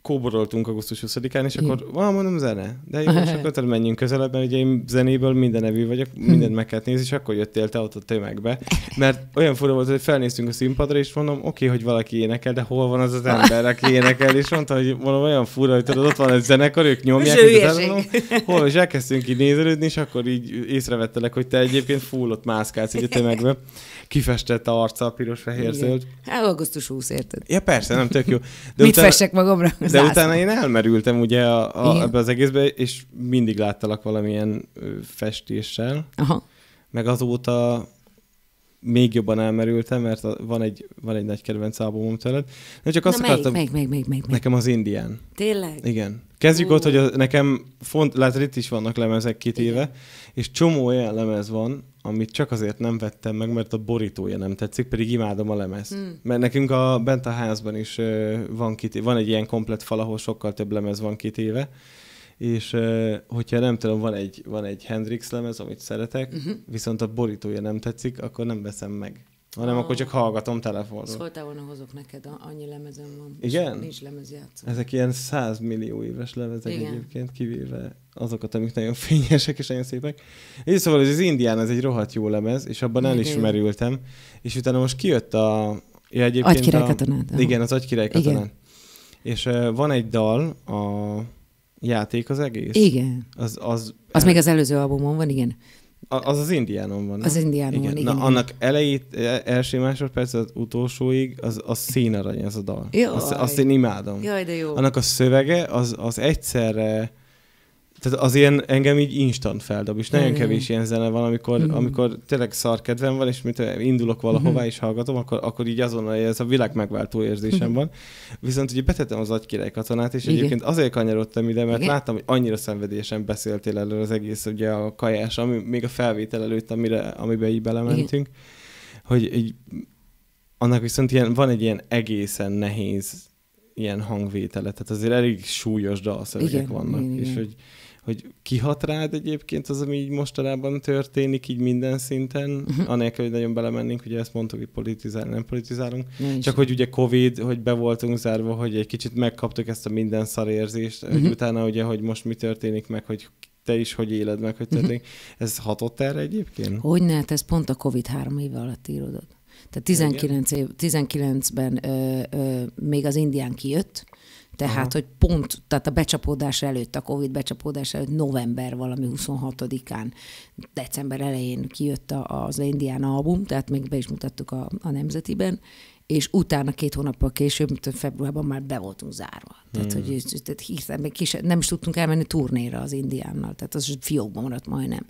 kóboroltunk augusztus 20-án, és akkor van, mondom, zene. De jó, és akkor menjünk közelebb, mert ugye én zenéből minden evű vagyok, hm. mindent meg kell nézni, és akkor jöttél te ott a tömegbe. Mert olyan fura volt, hogy felnéztünk a színpadra, és mondom, oké, okay, hogy valaki énekel, de hol van az az ember, aki énekel, és mondta, hogy valami olyan fura, hogy tudod, ott van egy zenekar, ők nyomják, és elmondom, hol, és elkezdtünk így nézelődni, és akkor így észrevettelek, hogy te egyébként fullott mászkálsz egy a tömegbe kifestett arca, piros-fehér-zöld. Hát augusztus 20, érted? Ja persze, nem tök jó. De Mit utána, festek magamra? De Zászló. utána én elmerültem ugye a, a, ebbe az egészbe, és mindig láttalak valamilyen festéssel. Aha. Meg azóta még jobban elmerültem, mert van egy, van egy nagy kedvenc albumom tőled. De csak azt Na, akartam... Melyik, melyik, melyik, melyik, Nekem az Indián. Tényleg? Igen. Kezdjük Ó. ott, hogy a, nekem font, lehet, itt is vannak lemezek két éve, és csomó olyan lemez van, amit csak azért nem vettem meg, mert a borítója nem tetszik, pedig imádom a lemezt. Mm. Mert nekünk a, bent a házban is uh, van, két, van egy ilyen komplet fal, ahol sokkal több lemez van két éve, és uh, hogyha nem tudom, van egy, van egy Hendrix lemez, amit szeretek, mm-hmm. viszont a borítója nem tetszik, akkor nem veszem meg. Hanem oh. akkor csak hallgatom telefonon. Szóltál volna, hozok neked, annyi lemezem van. Igen? Nincs lemezjátszó. Ezek ilyen 100 millió éves lemezek Igen. egyébként, kivéve azokat, amik nagyon fényesek és nagyon szépek. És szóval ez az Indián, ez egy rohadt jó lemez, és abban el is merültem. És utána most kijött a... Ja, agykirály katonát. A, igen, az agykirály katonát. Igen. És uh, van egy dal, a játék az egész. Igen. Az, az, az el... még az előző albumon van, igen. Az az indiánon van. Az indiánon igen. van, igen. Na, igen. annak elejét, e, első másodperc, az utolsóig, az, az színarany ez a dal. Jaj. Azt, azt én imádom. Jaj, de jó. Annak a szövege, az, az egyszerre tehát az ilyen engem így instant feldob, és nagyon kevés ilyen zene van, amikor, mm amikor tényleg szar kedvem van, és mint indulok valahová mm és hallgatom, akkor, akkor így azonnal ez a világ megváltó érzésem mm van. Viszont ugye betettem az agykirály katonát, és Igen. egyébként azért kanyarodtam ide, mert Igen. láttam, hogy annyira szenvedélyesen beszéltél elő az egész ugye a kajás, ami, még a felvétel előtt, amire, amiben így belementünk, Igen. hogy így, annak viszont ilyen, van egy ilyen egészen nehéz ilyen hangvétele, tehát azért elég súlyos dalszövegek vannak, igen, és igen. hogy hogy kihat rád egyébként az, ami így mostanában történik, így minden szinten, uh-huh. anélkül, hogy nagyon belemennénk, ugye ezt mondtuk, hogy politizálunk, nem politizálunk, nem csak hogy ugye Covid, hogy be voltunk zárva, hogy egy kicsit megkaptuk ezt a minden szarérzést, uh-huh. hogy mhm. utána ugye, hogy most mi történik meg, hogy te is hogy éled meg, hogy mhm. történik. Uh-huh. Ez hatott erre egyébként? Hogy hát ez pont a Covid három éve alatt írodott. Tehát 19 év, 19-ben ö, ö, még az indián kijött, tehát, Aha. hogy pont, tehát a becsapódás előtt, a Covid becsapódás előtt november valami 26-án, december elején kijött az Indiana album, tehát még be is mutattuk a, a Nemzetiben, és utána két hónappal később, mint februárban már be voltunk zárva. Tehát, hmm. hogy tehát hiszen, még kise, nem is tudtunk elmenni turnéra az indiánnal, tehát az fiókban maradt majdnem.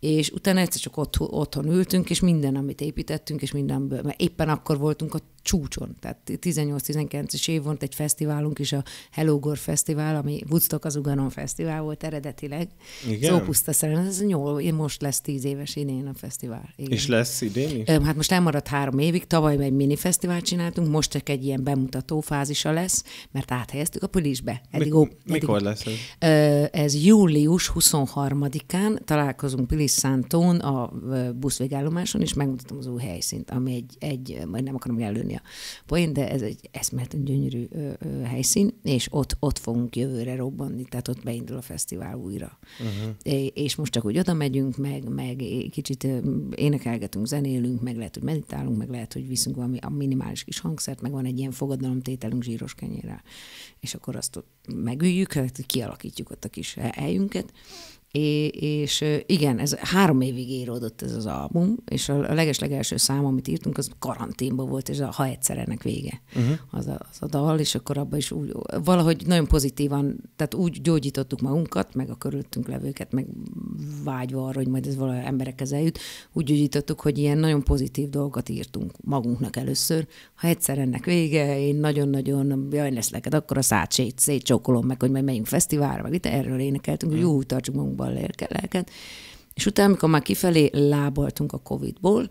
És utána egyszer csak otthon, otthon ültünk, és minden, amit építettünk, és minden, mert éppen akkor voltunk a csúcson. Tehát 18-19-es év volt egy fesztiválunk is, a Hello Gore Fesztivál, ami Woodstock az Uganon Fesztivál volt eredetileg. Igen? Szópuszta szerint, ez nyol, most lesz tíz éves idén a fesztivál. Igen. És lesz idén is? Hát most elmaradt három évig, tavaly egy mini fesztivált csináltunk, most csak egy ilyen bemutató fázisa lesz, mert áthelyeztük a Pülisbe. Eddig, Mi, eddig, mikor lesz ez? Ez július 23-án találkozunk Pilis Szántón a buszvégállomáson, és megmutatom az új helyszínt, ami egy, egy majd nem akarom előni a poén, de ez egy eszméleten gyönyörű ö, ö, helyszín, és ott, ott fogunk jövőre robbanni, tehát ott beindul a fesztivál újra. Uh-huh. É, és most csak úgy oda megyünk, meg, meg kicsit énekelgetünk, zenélünk, meg lehet, hogy meditálunk, meg lehet, hogy viszünk valami a minimális kis hangszert, meg van egy ilyen fogadalomtételünk zsíros kenyérrel, és akkor azt ott megüljük, hát kialakítjuk ott a kis helyünket, és igen, ez három évig íródott ez az album, és a legeslegelső szám, amit írtunk, az karanténban volt, és a Ha egyszer ennek vége uh-huh. az, a, az a dal, és akkor abban is úgy, valahogy nagyon pozitívan, tehát úgy gyógyítottuk magunkat, meg a körülöttünk levőket, meg vágyva arra, hogy majd ez valahogy emberekhez eljut, úgy gyógyítottuk, hogy ilyen nagyon pozitív dolgokat írtunk magunknak először. Ha egyszer ennek vége, én nagyon-nagyon, jaj, lesz neked, akkor a szát szétcsókolom meg, hogy majd megyünk fesztiválra, meg itt erről énekeltünk, uh-huh. hogy mhm. jó, tartsuk lelke, lelket. És utána, amikor már kifelé láboltunk a Covid-ból,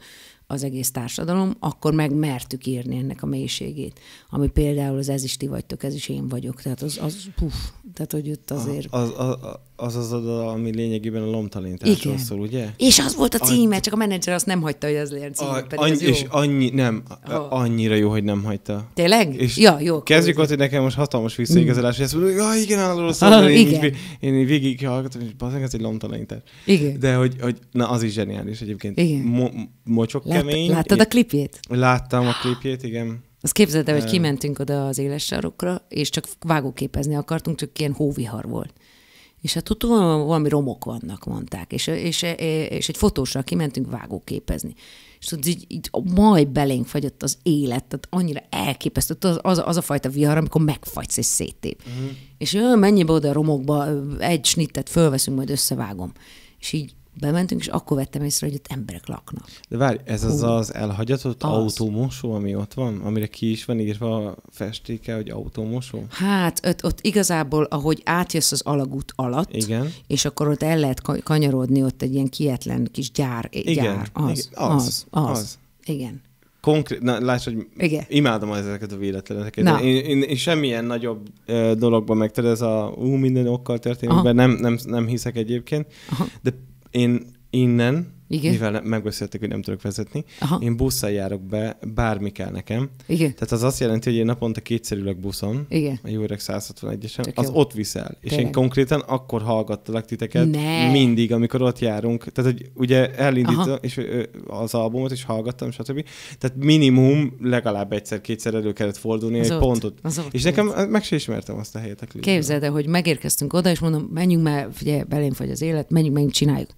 az egész társadalom, akkor meg mertük írni ennek a mélységét. Ami például az ez is ti vagytok, ez is én vagyok. Tehát az, az puf, tehát hogy itt azért... a, az, a az az az ami lényegében a lomtalanításról szól, ugye? És az volt a címe, a... csak a menedzser azt nem hagyta, hogy ez legyen címe, a, pedig annyi, az jó. És annyi, nem, oh. annyira jó, hogy nem hagyta. Tényleg? És ja, jó. Kezdjük ott, hogy nekem most hatalmas visszaigazolás, hogy és azt mondom, ja, igen, arról szól, ah, én, igen. Így, én így végig hallgatom, és bazen, ez egy lomtalanítás. Igen. De hogy, hogy, na az is zseniális egyébként. Igen. Mo- mocsok Lát, kemény. Láttad én... a klipjét? Láttam a klipjét, igen. Azt képzeld el, hogy kimentünk oda az éles sarokra, és csak vágóképezni akartunk, csak ilyen hóvihar volt. És hát ott valami romok vannak, mondták. És, és, és egy fotósra kimentünk vágóképezni. És tudod, így, így majd belénk fagyott az élet, tehát annyira elképesztő. Az, az, az a fajta vihar, amikor megfagysz és széttép. Uh-huh. És ő, mennyibe oda a romokba, egy snittet fölveszünk, majd összevágom. És így bementünk, és akkor vettem észre, hogy ott emberek laknak. De várj, ez Hú. az az elhagyatott az. autómosó, ami ott van? Amire ki is van írva a festéke, hogy autómosó? Hát, ott, ott igazából, ahogy átjössz az alagút alatt, Igen. és akkor ott el lehet kanyarodni, ott egy ilyen kietlen kis gyár. Eh, igen, gyár. Az, Igen. Az, az, az, az. Igen. Konkrét, na, láss, hogy Igen. imádom ezeket a véletleneket. Na. Én, én, én semmilyen nagyobb dologban meg, ez a ú, minden okkal történik, nem, nem, nem hiszek egyébként, Aha. de in, Innen Igen. mivel megbeszéltük, hogy nem tudok vezetni, Aha. én busszal járok be, bármi kell nekem. Igen. Tehát az azt jelenti, hogy én naponta kétszer ülök buszon, Igen. a jó öreg 161-esen, az jó. ott viszel. És én konkrétan akkor hallgattalak titeket ne. mindig, amikor ott járunk. Tehát, hogy ugye elindítom és az albumot, és hallgattam, stb. Tehát minimum legalább egyszer-kétszer elő kellett fordulni az egy ott, pontot. Az ott és nekem ott. meg se ismertem azt a helyet. A Képzeld el, hogy megérkeztünk oda, és mondom, menjünk már, ugye belém fogy az élet, menjünk, menjünk, csináljuk.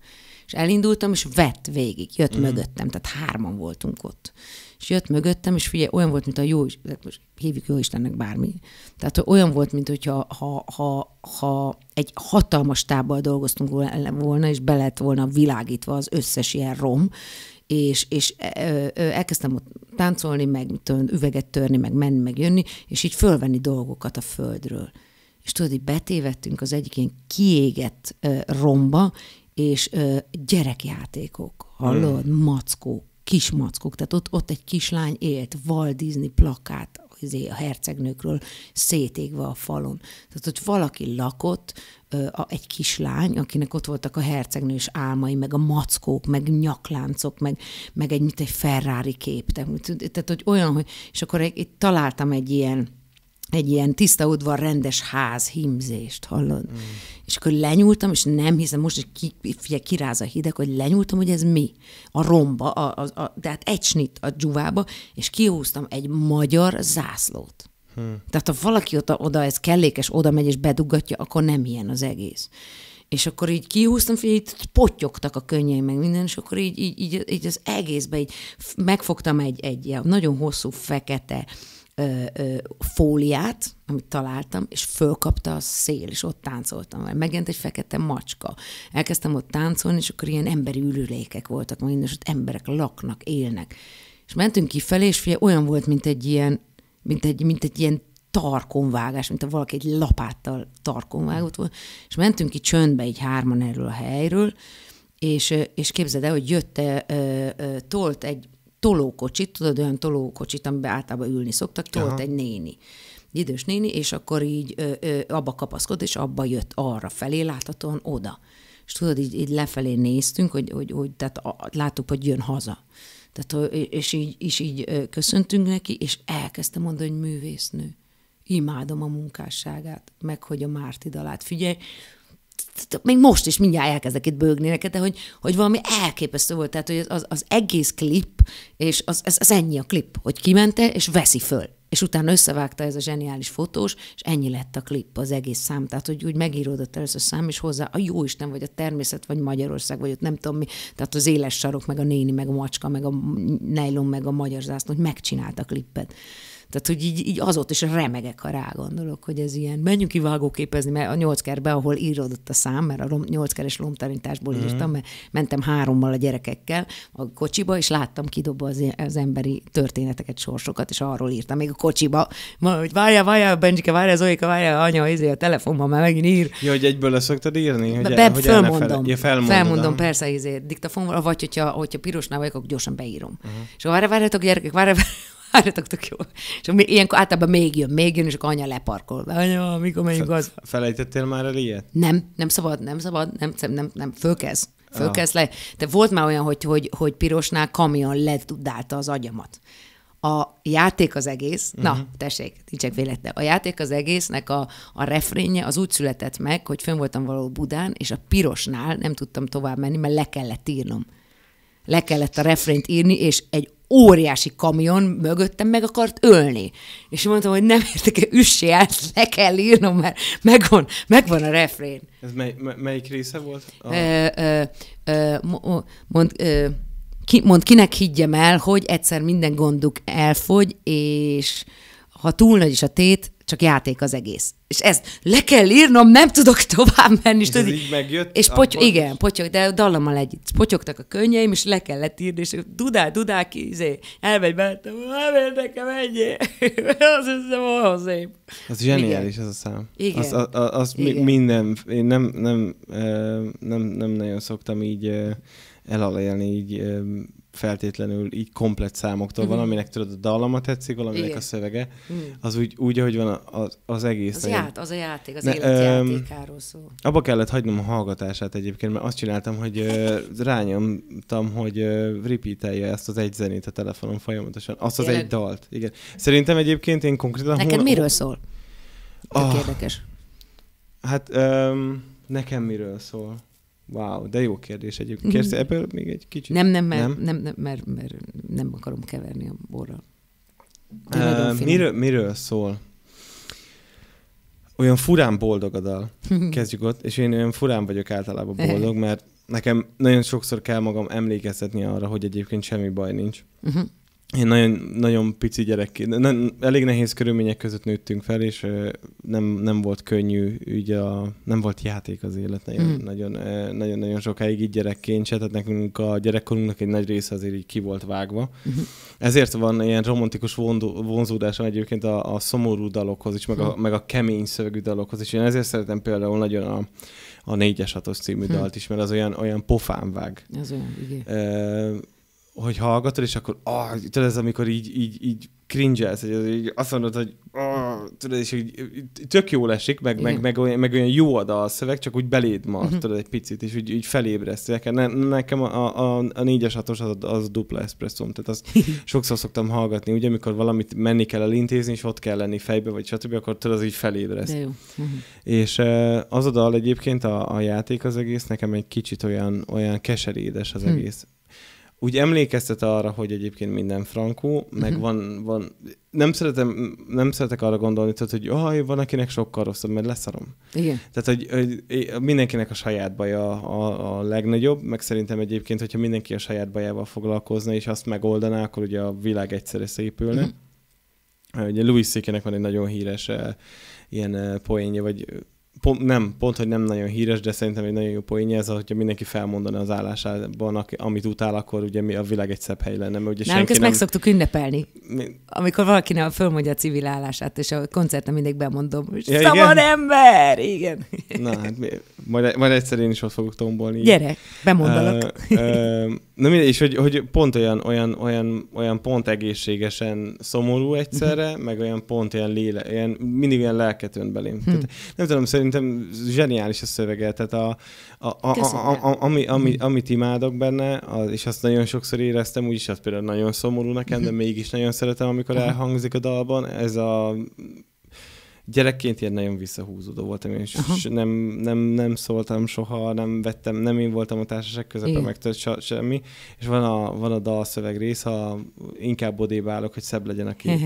És elindultam, és vett végig, jött mm. mögöttem, tehát hárman voltunk ott. És jött mögöttem, és figyelj, olyan volt, mint a jó, most hívjuk jó Istennek bármi. Tehát olyan volt, mint hogyha ha, ha, ha egy hatalmas tábbal dolgoztunk volna, és be lett volna világítva az összes ilyen rom, és, és elkezdtem ott táncolni, meg tudom, üveget törni, meg menni, meg jönni, és így fölvenni dolgokat a földről. És tudod, így betévettünk az egyik ilyen kiégett romba, és ö, gyerekjátékok, hallod, mm. mackók, kis mackók, tehát ott, ott egy kislány élt, Walt Disney plakát, izé, a hercegnőkről szétégve a falon. Tehát ott valaki lakott, egy kislány, akinek ott voltak a hercegnős álmai, meg a mackók, meg nyakláncok, meg, meg egy, mint egy Ferrari kép. Tehát, hogy olyan, hogy, és akkor egy, egy, találtam egy ilyen egy ilyen tiszta udvar, rendes ház, himzést, hallod? Mm. És akkor lenyúltam, és nem hiszem, most is ki, figyelj, kiráz a hideg, hogy lenyúltam, hogy ez mi? A romba, a, a, a, tehát egy snit a dzsuvába, és kihúztam egy magyar zászlót. Hmm. Tehát ha valaki oda, oda, ez kellékes, oda megy és beduggatja, akkor nem ilyen az egész. És akkor így kihúztam, hogy itt potyogtak a könnyeim, meg minden, és akkor így, így, így, így az egészbe így megfogtam egy, egy ilyen nagyon hosszú, fekete, ö, ö, fóliát, amit találtam, és fölkapta a szél, és ott táncoltam vele. Megjelent egy fekete macska. Elkezdtem ott táncolni, és akkor ilyen emberi ürülékek voltak, minden, és ott emberek laknak, élnek. És mentünk kifelé, és figyelj, olyan volt, mint egy ilyen, mint egy, mint egy ilyen tarkonvágás, mint ha valaki egy lapáttal tarkonvágott volt, és mentünk ki csöndbe így hárman erről a helyről, és, és képzeld el, hogy jött, ö, ö, tolt egy tolókocsit, tudod, olyan tolókocsit, amiben általában ülni szoktak, tolt Aha. egy néni idős néni, és akkor így ö, ö, abba kapaszkodott, és abba jött arra felé, láthatóan oda. És tudod, így, így lefelé néztünk, hogy, hogy, hogy tehát a, láttuk, hogy jön haza. Tehát, és így, és így köszöntünk neki, és elkezdte mondani, hogy művésznő. Imádom a munkásságát, meg hogy a Márti dalát. Figyelj, még most is mindjárt elkezdek itt bőgni neked, de hogy, hogy valami elképesztő volt, tehát hogy az, az egész klip, és az, ez, az ennyi a klip, hogy kimente, és veszi föl. És utána összevágta ez a zseniális fotós, és ennyi lett a klip, az egész szám. Tehát, hogy úgy megíródott először szám, és hozzá a jó Isten, vagy a természet, vagy Magyarország, vagy ott nem tudom mi. Tehát az éles sarok, meg a néni, meg a macska, meg a nejlon, meg a magyar zászló, hogy megcsinálta a klippet. Tehát, hogy így, így ott is remegek, ha rágondolok, hogy ez ilyen, menjünk kivágóképezni, mert a nyolckerbe, ahol íródott a szám, mert a nyolckeres lomtarintásból mm-hmm. írtam, mert mentem hárommal a gyerekekkel a kocsiba, és láttam kidobva az, az emberi történeteket, sorsokat, és arról írtam még a kocsiba, ma, hogy várjál, várjál, Benzsike, várjál, Zoika, várjál, anya, izé, a telefonban már megint ír. Jó, hogy egyből leszoktad írni? Hogy, Be, hogy felmondom, Fel, ja, felmondom. felmondom, persze, izé, diktafonval, vagy hogyha, hogyha pirosnál vagyok, akkor gyorsan beírom. Uh-huh. És várj, várjatok, gyerekek, várj, várjatok, tök jó. És ilyenkor általában még jön, még jön, és akkor anya leparkol. Anya, mikor megyünk Fe- az? Felejtettél már el ilyet? Nem, nem szabad, nem szabad, nem, nem, nem, fölkezd. Fölkezd ah. le. De volt már olyan, hogy, hogy, hogy pirosnál kamion ledudálta az agyamat. A játék az egész, uh-huh. na, mhm. tessék, nincsek véletlen, a játék az egésznek a, a refrénje az úgy született meg, hogy fönn voltam való Budán, és a pirosnál nem tudtam tovább menni, mert le kellett írnom le kellett a refrént írni, és egy óriási kamion mögöttem meg akart ölni. És mondtam, hogy nem értek, hogy üssé át, le kell írnom, mert megvan, megvan a refrén. Ez mely, melyik része volt? A... Ö, ö, ö, mond, ö, ki, mond, kinek higgyem el, hogy egyszer minden gonduk elfogy, és ha túl nagy is a tét, csak játék az egész. És ezt le kell írnom, nem tudok tovább menni. És, ez így megjött? És potyog, is? igen, potyog, de dallammal együtt. Potyogtak a könnyeim, és le kellett írni, és dudá, dudá, ki, izé, elmegy mentem, nem nekem ennyi. az hiszem, olyan szép. Az zseniális igen. ez a szám. Igen. Az, az, az igen. minden, én nem, nem, nem, nem, nem nagyon szoktam így elalélni így feltétlenül így komplet számoktól. Uh-huh. Valaminek mhm. tudod, a dallama tetszik, valaminek Igen. a szövege. Mm. Az úgy, úgy, ahogy van a, az, az egész. Az, ját, az a játék, az életjátékáról szó. Abba kellett hagynom a hallgatását egyébként, mert azt csináltam, hogy rányomtam, hogy ö, repeatelje ezt az egy zenét a telefonon folyamatosan. Azt az Jelen... egy dalt. Igen. Szerintem egyébként én konkrétan... Neked hol... miről szól? Tök ah. érdekes. Hát... um, Nekem miről szól? Wow, de jó kérdés egyébként. Mhm. Kérsz ebből még egy kicsit? Nem, nem, mert nem, nem, nem, mert, mert nem akarom keverni a borral. Uh, miről, miről szól? Olyan furán boldog a dal. Mhm. Kezdjük ott, és én olyan furán vagyok általában boldog, mert nekem nagyon sokszor kell magam emlékeztetni arra, hogy egyébként semmi baj nincs. Uh-huh én nagyon, nagyon pici gyerekként, nem, elég nehéz körülmények között nőttünk fel, és nem, nem volt könnyű, ugye a, nem volt játék az élet nagyon-nagyon mm. nagyon, nagyon sokáig így gyerekként se, tehát nekünk a gyerekkorunknak egy nagy része azért így ki volt vágva. Mm. Ezért van ilyen romantikus vondu, vonzódásom egyébként a, a szomorú dalokhoz is, meg a, mm. meg a kemény szövegű dalokhoz is. Én ezért szeretem például nagyon a, a 4-es című hmm. dalt is, mert az olyan, olyan pofán vág. Az olyan, igen. E, hogy hallgatod, és akkor ah, tudod, ez amikor így, így, így cringe-elsz, hogy így azt mondod, hogy ah, tudod, és így, tök jó esik, meg, meg, meg, olyan, meg olyan jó ad a szöveg, csak úgy beléd ma, uh-huh. tudod, egy picit, és úgy, így felébreszt. Ne, nekem a, a, a négyes hatos az, az, az dupla eszpresszom, tehát azt sokszor szoktam hallgatni, ugye, amikor valamit menni kell elintézni, és ott kell lenni fejbe, vagy stb., akkor tudod, az így felébreszt. De jó. Uh-huh. És eh, az a dal egyébként, a, a játék az egész, nekem egy kicsit olyan, olyan keserédes az mhm. egész úgy emlékeztet arra, hogy egyébként minden frankú, meg uh-huh. van, van, nem, szeretem, nem szeretek arra gondolni, tehát, hogy oh, van akinek sokkal rosszabb, mert leszarom. Igen. Tehát, hogy, hogy mindenkinek a saját baja a, a legnagyobb, meg szerintem egyébként, hogyha mindenki a saját bajával foglalkozna, és azt megoldaná, akkor ugye a világ egyszerre szépülne. Uh-huh. Ugye Louis van egy nagyon híres eh, ilyen eh, poénja, vagy pont, nem, pont, hogy nem nagyon híres, de szerintem egy nagyon jó poénja ez, hogyha mindenki felmondaná az állásában, aki, amit utál, akkor ugye mi a világ egy szebb hely lenne. Mert ugye Nálunk ezt nem... meg szoktuk ünnepelni. Mi... Amikor valaki nem fölmondja a civil állását, és a koncerten mindig bemondom, hogy ja, szabad igen? ember, igen. Na, hát mi... majd, majd egyszer én is ott fogok tombolni. Gyere, bemondalak. Uh, uh, Na mindegy, és hogy, hogy pont olyan, olyan, olyan, olyan pont egészségesen szomorú egyszerre, mhm. meg olyan pont olyan léle, olyan, mindig olyan lelket ön belém. Hmm. Tehát, nem tudom, szerintem zseniális a szövege, tehát a, a, a, a, a, ami, ami, mhm. amit imádok benne, az, és azt nagyon sokszor éreztem, úgyis az hát például nagyon szomorú nekem, de mhm. mégis nagyon szeretem, amikor elhangzik a dalban, ez a gyerekként ilyen nagyon visszahúzódó voltam, és nem, nem, nem szóltam soha, nem vettem, nem én voltam a társaság közepén, meg tört se, semmi, és van a, van a dalszöveg rész, ha inkább odébb állok, hogy szebb legyen a kép.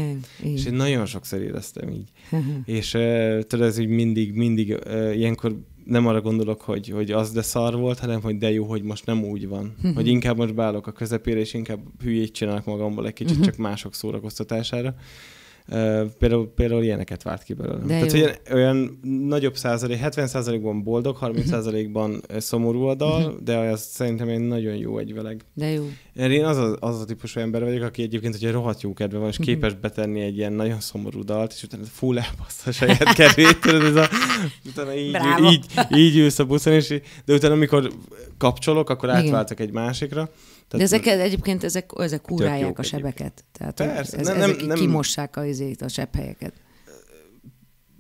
és én nagyon sokszor éreztem így. és tudod, ez így mindig, mindig ilyenkor nem arra gondolok, hogy, hogy az de szar volt, hanem hogy de jó, hogy most nem úgy van. Uh-huh. Hogy inkább most beállok a közepére, és inkább hülyét csinálok magamból egy kicsit uh-huh. csak mások szórakoztatására. Például, például ilyeneket várt ki belőle. Tehát, hogy olyan nagyobb százalék, 70 százalékban boldog, 30 mhm. százalékban szomorú a dal, mhm. de az szerintem egy nagyon jó egyveleg. De jó. Én az a, az a típusú ember vagyok, aki egyébként, hogy rohadt jó kedve van, és mhm. képes betenni egy ilyen nagyon szomorú dalt, és utána full elbassz a saját kedvét, tudod, ez a, utána így, így, így, így ülsz a buszon, és így, de utána, amikor kapcsolok, akkor átváltak egy másikra. Tehát, de ezek egyébként ezek, ezek kúrálják a sebeket. Egyébként. Tehát Persze, ez, nem, ezek nem, kimossák a, izét, a sebhelyeket.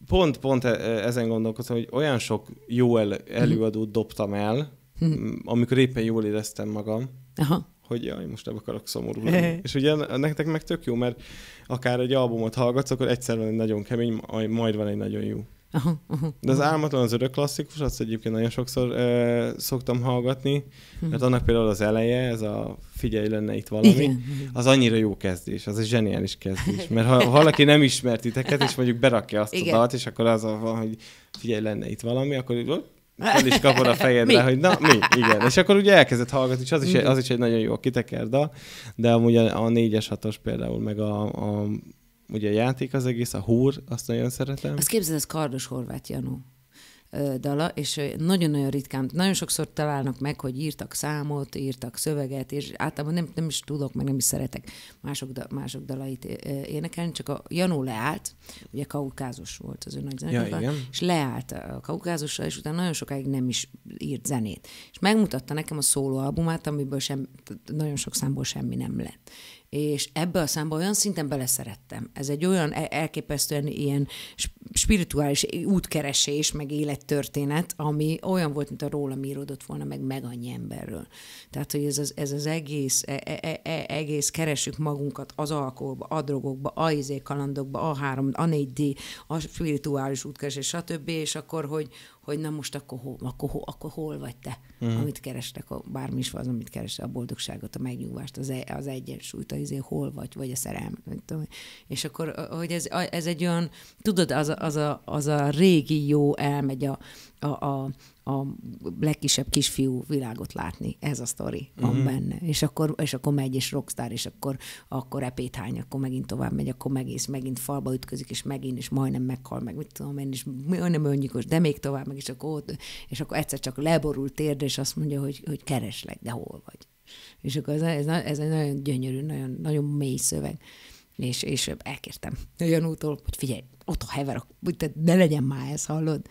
Pont, pont e- e- ezen gondolkoztam, hogy olyan sok jó el, előadót dobtam el, mhm. amikor éppen jól éreztem magam, Aha. hogy jaj, most nem akarok szomorú lenni. És ugye nektek meg tök jó, mert akár egy albumot hallgatsz, akkor egyszer van egy nagyon kemény, majd van egy nagyon jó. De az álmatlan az örök klasszikus, azt egyébként nagyon sokszor ö, szoktam hallgatni, hm. mert annak például az eleje, ez a figyelj, lenne itt valami, Igen. az annyira jó kezdés, az egy zseniális kezdés. Mert ha valaki nem ismert titeket, és mondjuk berakja azt Igen. a dalt, és akkor az a van, hogy figyelj, lenne itt valami, akkor fel is kapod a fejedre, mi? hogy na mi, igen. És akkor ugye elkezdett hallgatni, és az is, mhm. az is egy nagyon jó kitekerda, de amúgy a, a 4-es, 6 például, meg a, a ugye a játék az egész, a húr, azt nagyon szeretem. Azt képzeld, ez Kardos Horváth janu dala, és nagyon-nagyon ritkán, nagyon sokszor találnak meg, hogy írtak számot, írtak szöveget, és általában nem, nem is tudok, meg nem is szeretek mások, mások dalait énekelni, csak a Janó leállt, ugye kaukázus volt az ő nagy zenekar, ja, és leállt a kaukázusra, és utána nagyon sokáig nem is írt zenét. És megmutatta nekem a szólóalbumát, amiből sem, nagyon sok számból semmi nem lett és ebbe a számba olyan szinten beleszerettem. Ez egy olyan e- elképesztően ilyen spirituális útkeresés, meg élettörténet, ami olyan volt, mint a rólam írodott volna meg meg annyi emberről. Tehát, hogy ez az, ez az egész, e-, e, e, e, egész keresünk magunkat az alkoholba, a drogokba, a izé kalandokba, a három, a négy d a spirituális útkeresés, stb., és akkor, hogy, hogy na most akkor, ho, akkor, ho, akkor hol vagy te, mm. amit kerestek, a, bármi is van, amit kerestek, a boldogságot, a megnyugvást, az, e, az egyensúlyt, az azért hol vagy, vagy a szerelmet, nem tudom. És akkor, hogy ez, ez egy olyan, tudod, az a, az a, az a régi jó elmegy a, a, a a legkisebb kisfiú világot látni. Ez a sztori van uh-huh. benne. És akkor, és akkor megy, és rockstar, és akkor, akkor epéthány, akkor megint tovább megy, akkor megész, megint falba ütközik, és megint, és majdnem meghal, meg mit tudom én, és majdnem öngyilkos, de még tovább, meg, is akkor, ott, és akkor egyszer csak leborult térd, és azt mondja, hogy, hogy kereslek, de hol vagy. És akkor ez, ez, ez egy nagyon gyönyörű, nagyon, nagyon mély szöveg és, és elkértem Janútól, hogy figyelj, ott a hever, ne legyen már ez, hallod?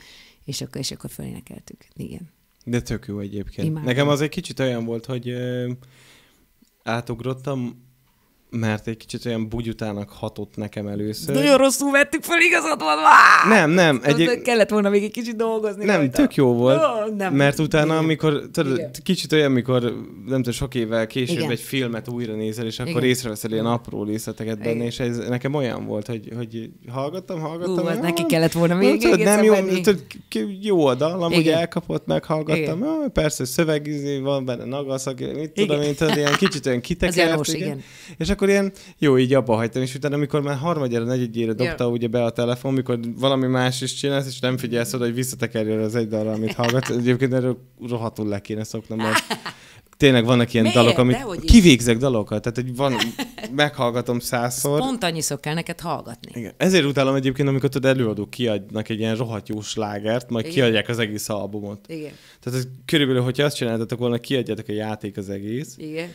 és akkor, és akkor fölénekeltük. Igen. De tök jó egyébként. Imádom. Nekem az egy kicsit olyan volt, hogy ö, átugrottam mert egy kicsit olyan bugyutának hatott nekem először. Nagyon rosszul vettük fel, igazad van! Vá! Nem, nem. Egy... egy... Kellett volna még egy kicsit dolgozni. Nem, rajta. tök jó volt, oh, nem. mert utána, amikor, tudod, kicsit olyan, mikor nem tudom, sok évvel később Igen. egy filmet újra nézel, és akkor Igen. észreveszel ilyen apró részleteket benne, és ez nekem olyan volt, hogy, hogy hallgattam, hallgattam. Ú, hát neki ah, kellett volna még tudod, nem jó, tudod, jó a dallam, hogy elkapott, meghallgattam. Ah, persze, szövegizni van benne, nagaszak, mit tudom én, tudod, ilyen kicsit olyan kitekert. És akkor akkor ilyen jó, így abba hagytam, és utána, amikor már harmadjára, negyedjére dobta yeah. ugye be a telefon, amikor valami más is csinálsz, és nem figyelsz oda, hogy visszatekerjél az egy dalra, amit hallgatsz. Egyébként erről rohadtul le kéne szoknom, mert tényleg vannak ilyen Miért? dalok, amit Dehogy kivégzek dalokat, tehát hogy van, meghallgatom százszor. Ezt pont annyiszor kell neked hallgatni. Igen. Ezért utálom egyébként, amikor tudod előadók kiadnak egy ilyen rohadt jó slágert, majd Igen. kiadják az egész albumot. Igen. Tehát ez, körülbelül, hogyha azt csináltatok volna, kiadjátok a játék az egész. Igen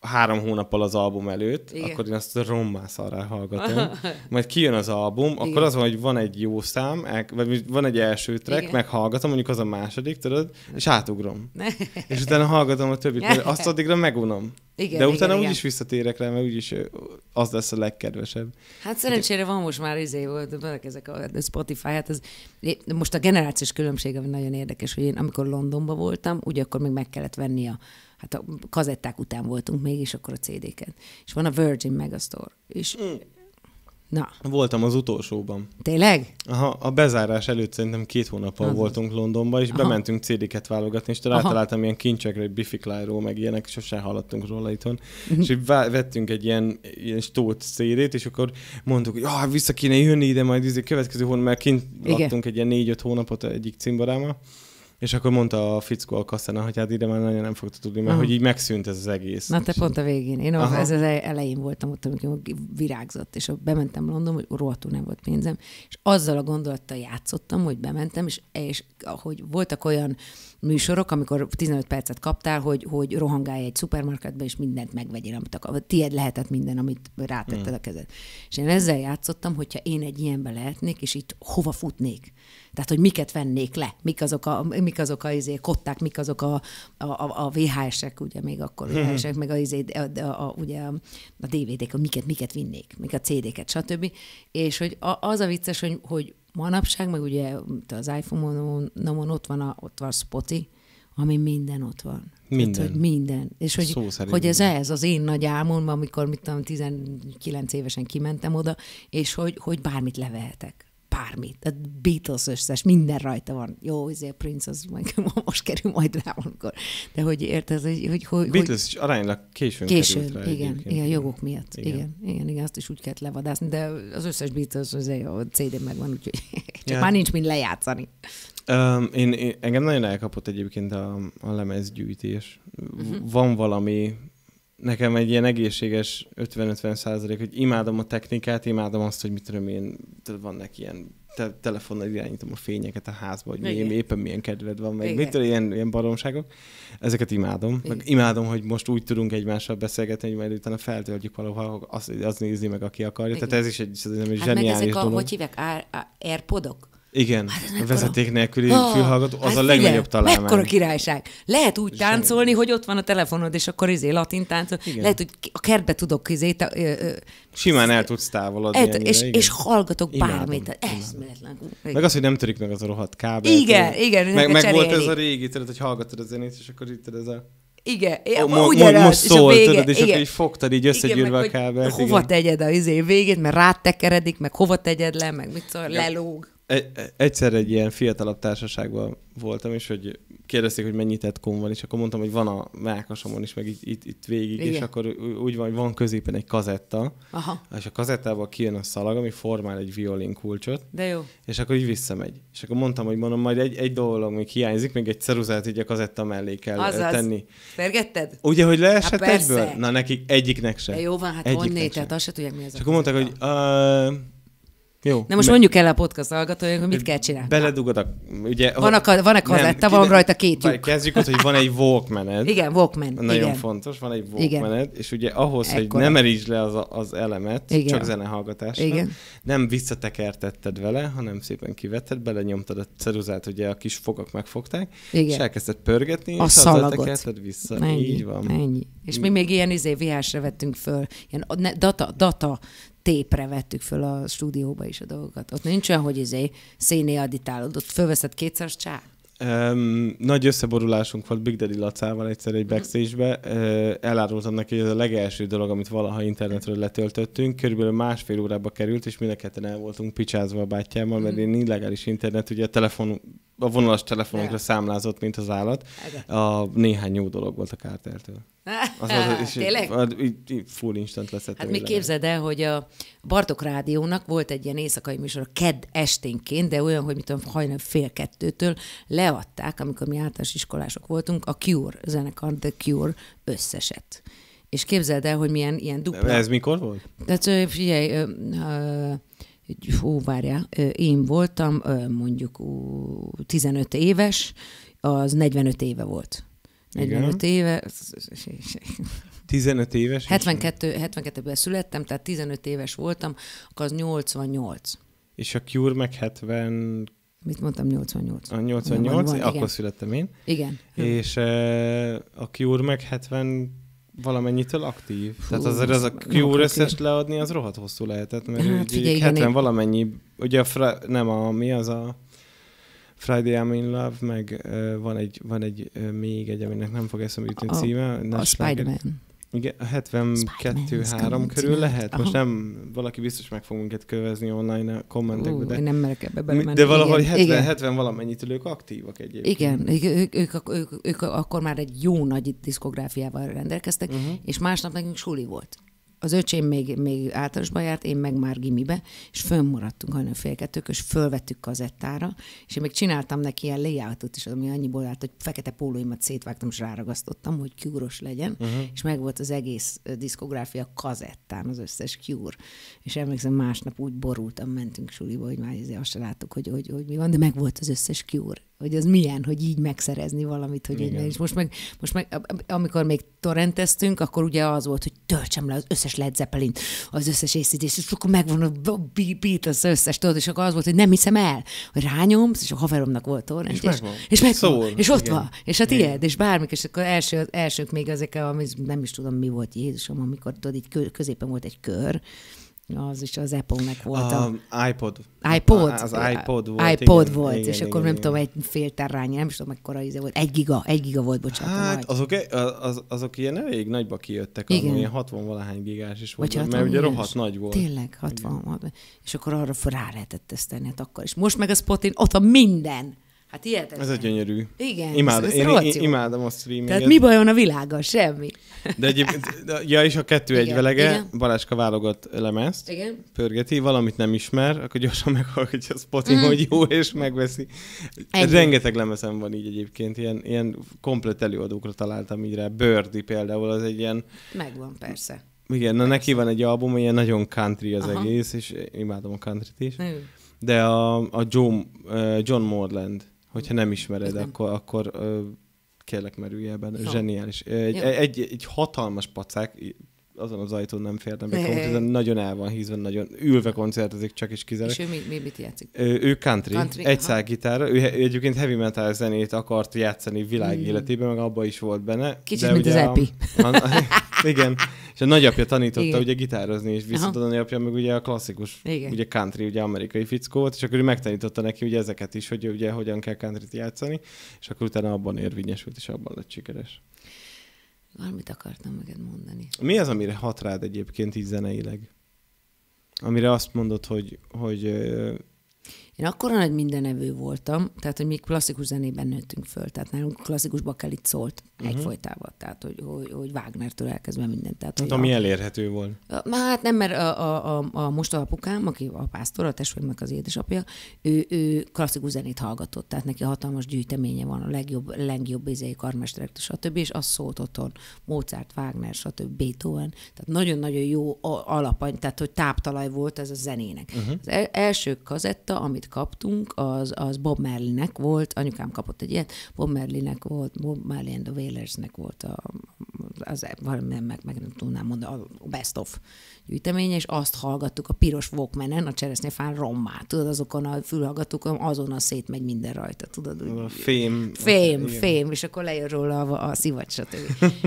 három hónappal az album előtt, Igen. akkor én azt rommász arra hallgatom. Majd kijön az album, Igen. akkor az van, hogy van egy jó szám, vagy van egy első track, Igen. meghallgatom, mondjuk az a második, tudod, és átugrom. és utána hallgatom a többit, mert azt addigra megunom. Igen, De utána igen, úgyis visszatérek rá, mert úgyis az lesz a legkedvesebb. Hát szerencsére van most már izé, vannak ezek a Spotify, hát ez, most a generációs különbség, nagyon érdekes, hogy én amikor Londonban voltam, úgy akkor még meg kellett venni a hát a kazetták után voltunk még, és akkor a CD-ken. És van a Virgin Megastore. És mm. Na. Voltam az utolsóban. Tényleg? Aha, a bezárás előtt szerintem két hónappal Aha. voltunk Londonban, és Aha. bementünk CD-ket válogatni, és találtam ilyen kincsekre, egy bifiklájról, meg ilyenek, sosem hallottunk róla itthon. Mhm. és így vettünk egy ilyen, ilyen stót CD-t, és akkor mondtuk, hogy ah, vissza kéne jönni ide, majd a izé, következő hónap, mert kint laktunk egy ilyen négy-öt hónapot egyik cimborámmal. És akkor mondta a fickó a kasszánál, hogy hát ide már nagyon nem fogta tudni, mert Aha. hogy így megszűnt ez az egész. Na te pont a végén. Én Aha. ez az e- elején voltam ott, amikor virágzott, és bementem London, hogy rohadtul nem volt pénzem, és azzal a gondolattal játszottam, hogy bementem, és, és ahogy voltak olyan műsorok, amikor 15 percet kaptál, hogy, hogy rohangálj egy szupermarketbe, és mindent megvegyél, amit akar. Tied lehetett minden, amit rátetted a hmm. kezed. És én ezzel játszottam, hogyha én egy ilyenbe lehetnék, és itt hova futnék. Tehát, hogy miket vennék le, mik azok a, mik azok a izé, kották, mik azok a, a, a, a VHS-ek, ugye még akkor hmm. VHS-ek, meg a, izé, a, a, a, ugye a DVD-k, miket, miket vinnék, mik a CD-ket, stb. És hogy a, az a vicces, hogy, hogy manapság, meg ugye az iPhone-on ott van, a, ott van a Spotify, ami minden ott van. Minden. Tehát, hogy minden. És hogy, Szó hogy minden. ez ez az én nagy álmom, amikor mit tudom, 19 évesen kimentem oda, és hogy, hogy bármit levehetek bármi, tehát Beatles összes, minden rajta van. Jó, ezért Prince az majd, most kerül majd rá amikor. De hogy érted, hogy... hogy, hogy Beatles is aránylag későn, későn került rá igen, egyébként. igen, jogok miatt. Igen. igen. igen, igen, azt is úgy kellett levadászni, de az összes Beatles az a CD megvan, úgyhogy csak yeah. már nincs mind lejátszani. Um, én, én, engem nagyon elkapott egyébként a, a lemezgyűjtés. Uh-huh. Van valami nekem egy ilyen egészséges 50-50 százalék, hogy imádom a technikát, imádom azt, hogy mit tudom én, neki ilyen te- telefonnal irányítom a fényeket a házba, hogy Igen. éppen milyen kedved van, meg mitől mit ilyen, ilyen baromságok. Ezeket imádom. Meg imádom, hogy most úgy tudunk egymással beszélgetni, hogy majd utána feltöltjük valahol, az, az nézi meg, aki akarja. Igen. Tehát ez is egy, ez egy hát zseniális meg ezek a, dolog. hogy hívják, Airpodok? Igen, hát a vezeték nélküli a... Ah, fülhallgató, az hát a legnagyobb találmány. Mekkora királyság. Lehet úgy Semmi. táncolni, hogy ott van a telefonod, és akkor izé latin táncol. Igen. Lehet, hogy a kertbe tudok izé... Ta, ö, ö, Simán el tudsz távolodni. El, ennyire, és, igen. és hallgatok imádom, bármit. Meg az, hogy nem törik meg az a rohadt kábel. Igen, tőle. igen. Meg, meg volt ez a régi, tudod, hogy hallgatod a zenét, és akkor itt ez a... Igen, oh, mo- ugyanaz. Most szólt, és, a vége, tudod, és igen. akkor így fogtad, így összegyűrve a kábelt. Hova igen. tegyed a izé végét, mert rátekeredik, meg hova tegyed le, meg mit szól, lelóg. E, e, egyszer egy ilyen fiatalabb társaságban voltam, és hogy kérdezték, hogy mennyi tetkom van, és akkor mondtam, hogy van a mákasomon is, meg itt, itt, itt végig, Igen. és akkor úgy van, hogy van középen egy kazetta, Aha. és a kazettából kijön a szalag, ami formál egy violin kulcsot, De jó. és akkor így visszamegy. És akkor mondtam, hogy mondom, majd egy, egy dolog még hiányzik, még egy ceruzát így a kazetta mellé kell Azaz. tenni. Fergetted? Ugye, hogy hát leesett egyből? Na, nekik egyiknek sem. De jó van, hát honnét, tehát azt se tudják, mi az És akkor mondták, hogy uh, jó. Na most meg... mondjuk el a podcast hallgatóinak, hogy mit kell csinálni. Beledugod a... Ugye, van a, van a kazetta, nem, van kide, rajta két lyuk. Kezdjük ott, hogy van egy walkmened. igen, walkman. Nagyon igen. fontos, van egy walkman és ugye ahhoz, Ekkora. hogy nem erítsd le az, az elemet, igen. csak zenehallgatásra, igen. nem visszatekertetted vele, hanem szépen kivetted, belenyomtad a ceruzát, ugye a kis fogak megfogták, igen. és elkezdted pörgetni, a és tekerted vissza. Ennyi, Így van. Ennyi. És mi még ilyen izé vihásra vettünk föl, ilyen data, data tépre vettük föl a stúdióba is a dolgokat. Ott nincs olyan, hogy izé széné aditálod, ott fölveszed kétszer, csá. Um, nagy összeborulásunk volt Big Daddy Lacával egyszer egy backstage-be. Uh, elárultam neki, hogy ez a legelső dolog, amit valaha internetről letöltöttünk. Körülbelül másfél órába került, és mind a ketten el voltunk picsázva a bátyámmal, mert mhm. én illegális internet, ugye a telefon a vonalas telefonunkra számlázott, mint az állat. A néhány jó dolog volt a Cartertől. Az az, és Tényleg? így, így full instant leszett. Hát mi képzeld el, hogy a Bartok Rádiónak volt egy ilyen éjszakai műsor, a KED esténként, de olyan, hogy mit tudom, hajnal fél kettőtől leadták, amikor mi általános iskolások voltunk, a Cure zenekar, The Cure összeset. És képzeld el, hogy milyen ilyen dupla... Ez mikor volt? Tehát figyelj, ö, ö, hú, várjál, én voltam mondjuk 15 éves, az 45 éve volt. 45 Igen. éve. 15 éves? 72, 72-ben születtem, tehát 15 éves voltam, akkor az 88. És a Cure meg 70... Mit mondtam, 88. A 88, van, van, akkor igen. születtem én. Igen. És a Cure meg 70 valamennyitől aktív. Hú, Tehát azért az a Q-reszest leadni, az rohadt hosszú lehetett, mert hát, ugye, figyelj, 70 igen, valamennyi, ugye a fra, nem a, mi az a Friday I'm in Love, meg uh, van egy, van egy uh, még egy, aminek nem fog eszembe jutni a, címe. A, a Spider-Man. Igen, 72-3 körül lehet. Aha. Most nem, valaki biztos meg fog minket kövezni online a kommentekbe. De, nem merek ebbe belemenni. De valahogy 70, 70 valamennyit ők aktívak egyébként. Igen, ők, ők, ők, ők akkor már egy jó nagy diszkográfiával rendelkeztek, uh-huh. és másnap nekünk suli volt. Az öcsém még, még általánosban járt, én meg már gimibe, és fönnmaradtunk hajnal fél kettők, és fölvettük kazettára, és én még csináltam neki ilyen layoutot is, ami annyiból állt, hogy fekete pólóimat szétvágtam, és ráragasztottam, hogy kiúros legyen, uh-huh. és meg volt az egész diszkográfia kazettán, az összes kiúr. És emlékszem, másnap úgy borultam, mentünk suliba, hogy már azért azt láttuk, hogy, hogy, hogy mi van, de meg volt az összes kiúr hogy az milyen, hogy így megszerezni valamit, hogy Igen. így és most meg, most meg, amikor még torrenteztünk, akkor ugye az volt, hogy töltsem le az összes Led zeppelin az összes észítés, és akkor megvan a beat, az összes, tudod, és akkor az volt, hogy nem hiszem el, hogy rányomsz, és a haveromnak volt torrent, és, és, megvan. és, megvan, szóval, és ott Igen. van, és a tiéd, és bármik, és akkor első, elsők még ezek, amit nem is tudom, mi volt Jézusom, amikor tudod, így középen volt egy kör, az is az Apple-nek volt. A... Um, iPod. iPod? Az iPod volt. iPod igen, volt, igen, és igen, akkor igen, nem igen. tudom, egy fél terrány, nem tudom, mekkora íze volt. Egy giga, egy giga volt, bocsánat. Hát azok, e- az, azok ilyen elég nagyba kijöttek, igen. Az, ilyen 60 valahány gigás is volt, mert, mert ugye rohadt nagy volt. Tényleg, 60. Igen. És akkor arra rá lehetett tesztelni, hát akkor is. Most meg a Spotin ott a minden. Hát hihetetlen. Ez egy gyönyörű. Igen. Imád, ez, ez én, én, imádom a streaminget. Tehát mi baj van a világa? Semmi. De egyébként, ja, és a kettő igen, egyvelege, igen. Balázska válogat lemezt, igen. pörgeti, valamit nem ismer, akkor gyorsan meghallgatja a spotin, mm. hogy jó, és megveszi. Egy. Rengeteg lemezem van így egyébként, ilyen, ilyen komplet előadókra találtam így rá. Birdie például, az egy ilyen... Megvan, persze. Igen, na neki van egy album, ilyen nagyon country az Aha. egész, és imádom a countryt is. Mm. De a, a eh, John, uh, John Morland, Hogyha nem ismered, nem. akkor, akkor ö, kérlek merülj ebben. Zseniális. Egy, egy, egy, egy hatalmas pacák, azon az ajtón nem fértem be konkrétan, nagyon el van hízva, nagyon ülve koncertezik csak is kizárólag. És ő mi, mi, mit játszik? Ő, ő country, country egy szágitár, ő egyébként heavy metal zenét akart játszani világ hmm. életében, meg abban is volt benne. Kicsit, mint az Epi. A, a, a, igen, és a nagyapja tanította igen. ugye gitározni, és viszont Aha. a nagyapja meg ugye a klasszikus, igen. ugye country, ugye amerikai fickó volt, és akkor ő megtanította neki ugye ezeket is, hogy ugye hogyan kell countryt játszani, és akkor utána abban érvényesült, és abban lett sikeres. Valamit akartam neked mondani. Mi az, amire hat rád egyébként így zeneileg? Amire azt mondod, hogy, hogy én akkor nagy mindenevő voltam, tehát, hogy mi klasszikus zenében nőttünk föl, tehát nálunk klasszikus bakelit szólt uh-huh. Mhm. egyfolytában, tehát, hogy, hogy, hogy Wagner-től elkezdve mindent. Tehát, hát, ami a, elérhető volt. Hát nem, mert a, a, a, a most apukám, aki a pásztor, a testvéremnek az édesapja, ő, ő klasszikus zenét hallgatott, tehát neki hatalmas gyűjteménye van, a legjobb, legjobb izéi karmesterek, stb., és azt szólt otthon, Mozart, Wagner, stb., Beethoven, tehát nagyon-nagyon jó alapany, tehát, hogy táptalaj volt ez a zenének. Uh-huh. Az el, első kazetta, amit kaptunk, az, az Bob marley volt, anyukám kapott egy ilyet, Bob marley volt, Bob Marley and the Wailersnek volt a, az, valamilyen meg, meg nem tudnám mondani, a best of gyűjteménye, és azt hallgattuk a piros walkman a cseresznyefán rommá, tudod, azokon a fülhallgatókon azonnal szétmegy minden rajta, tudod? Úgy, a fém. Fém, igen. fém, és akkor lejön róla a, a szivacs, stb.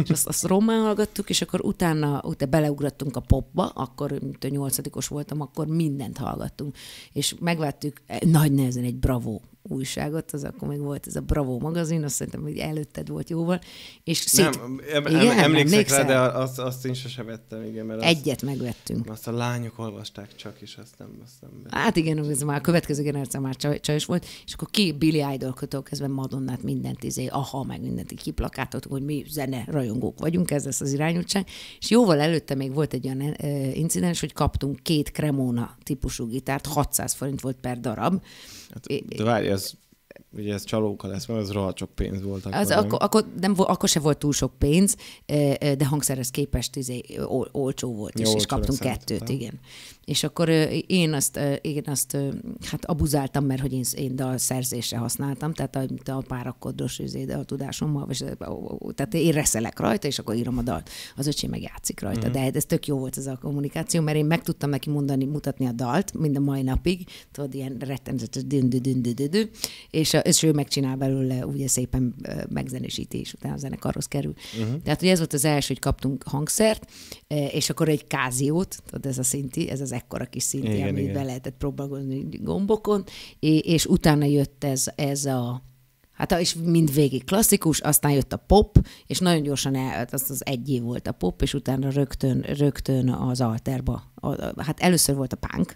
és azt, azt rommá hallgattuk, és akkor utána, utána beleugrattunk a popba, akkor mint a nyolcadikos voltam, akkor mindent hallgattunk. És megvettük nagy nehezen egy bravo újságot, az akkor még volt ez a Bravo magazin, azt szerintem, hogy előtted volt jóval, és szét... Nem, em- igen, emlékszek, emlékszek rá, de azt, azt én sose vettem, igen, mert Egyet azt, megvettünk. Azt a lányok olvasták csak, és azt nem, azt nem Hát igen, ez már a következő generáció már csajos volt, és akkor ki Billy idol kezdve Madonnát mindent, izé, aha, meg mindent kiplakátot, hogy mi zene rajongók vagyunk, ez lesz az irányultság, és jóval előtte még volt egy olyan eh, incidens, hogy kaptunk két Cremona típusú gitárt, 600 forint volt per darab, Hát, de várj, ez ugye ez csalóka lesz, mert ez rohadt sok pénz volt. Akkor, az, nem? Akkor, akkor, nem, akkor se volt túl sok pénz, eh, eh, de hangszerhez képest izé, ol, olcsó volt, Jó, és, és kaptunk hát, kettőt, igen és akkor én azt, én azt hát abuzáltam, mert hogy én, én dalszerzésre használtam, tehát a, a párakodros üzéde a tudásommal, és, tehát én reszelek rajta, és akkor írom a dalt. Az öcsém meg játszik rajta, uh-huh. de ez tök jó volt ez a kommunikáció, mert én meg tudtam neki mondani, mutatni a dalt, mind a mai napig, tudod, ilyen rettenetes dün, és, és ő megcsinál belőle ugye szépen megzenésítés, utána a zenekarhoz kerül. Uh-huh. Tehát ugye ez volt az első, hogy kaptunk hangszert, és akkor egy káziót, tudod, ez a szinti, ez az ekkora kis szinti, igen, amit igen. be lehetett próbálkozni gombokon, és utána jött ez, ez a Hát és mind végig klasszikus, aztán jött a pop, és nagyon gyorsan el, hát az, az egy év volt a pop, és utána rögtön, rögtön az alterba. A, a, hát először volt a punk,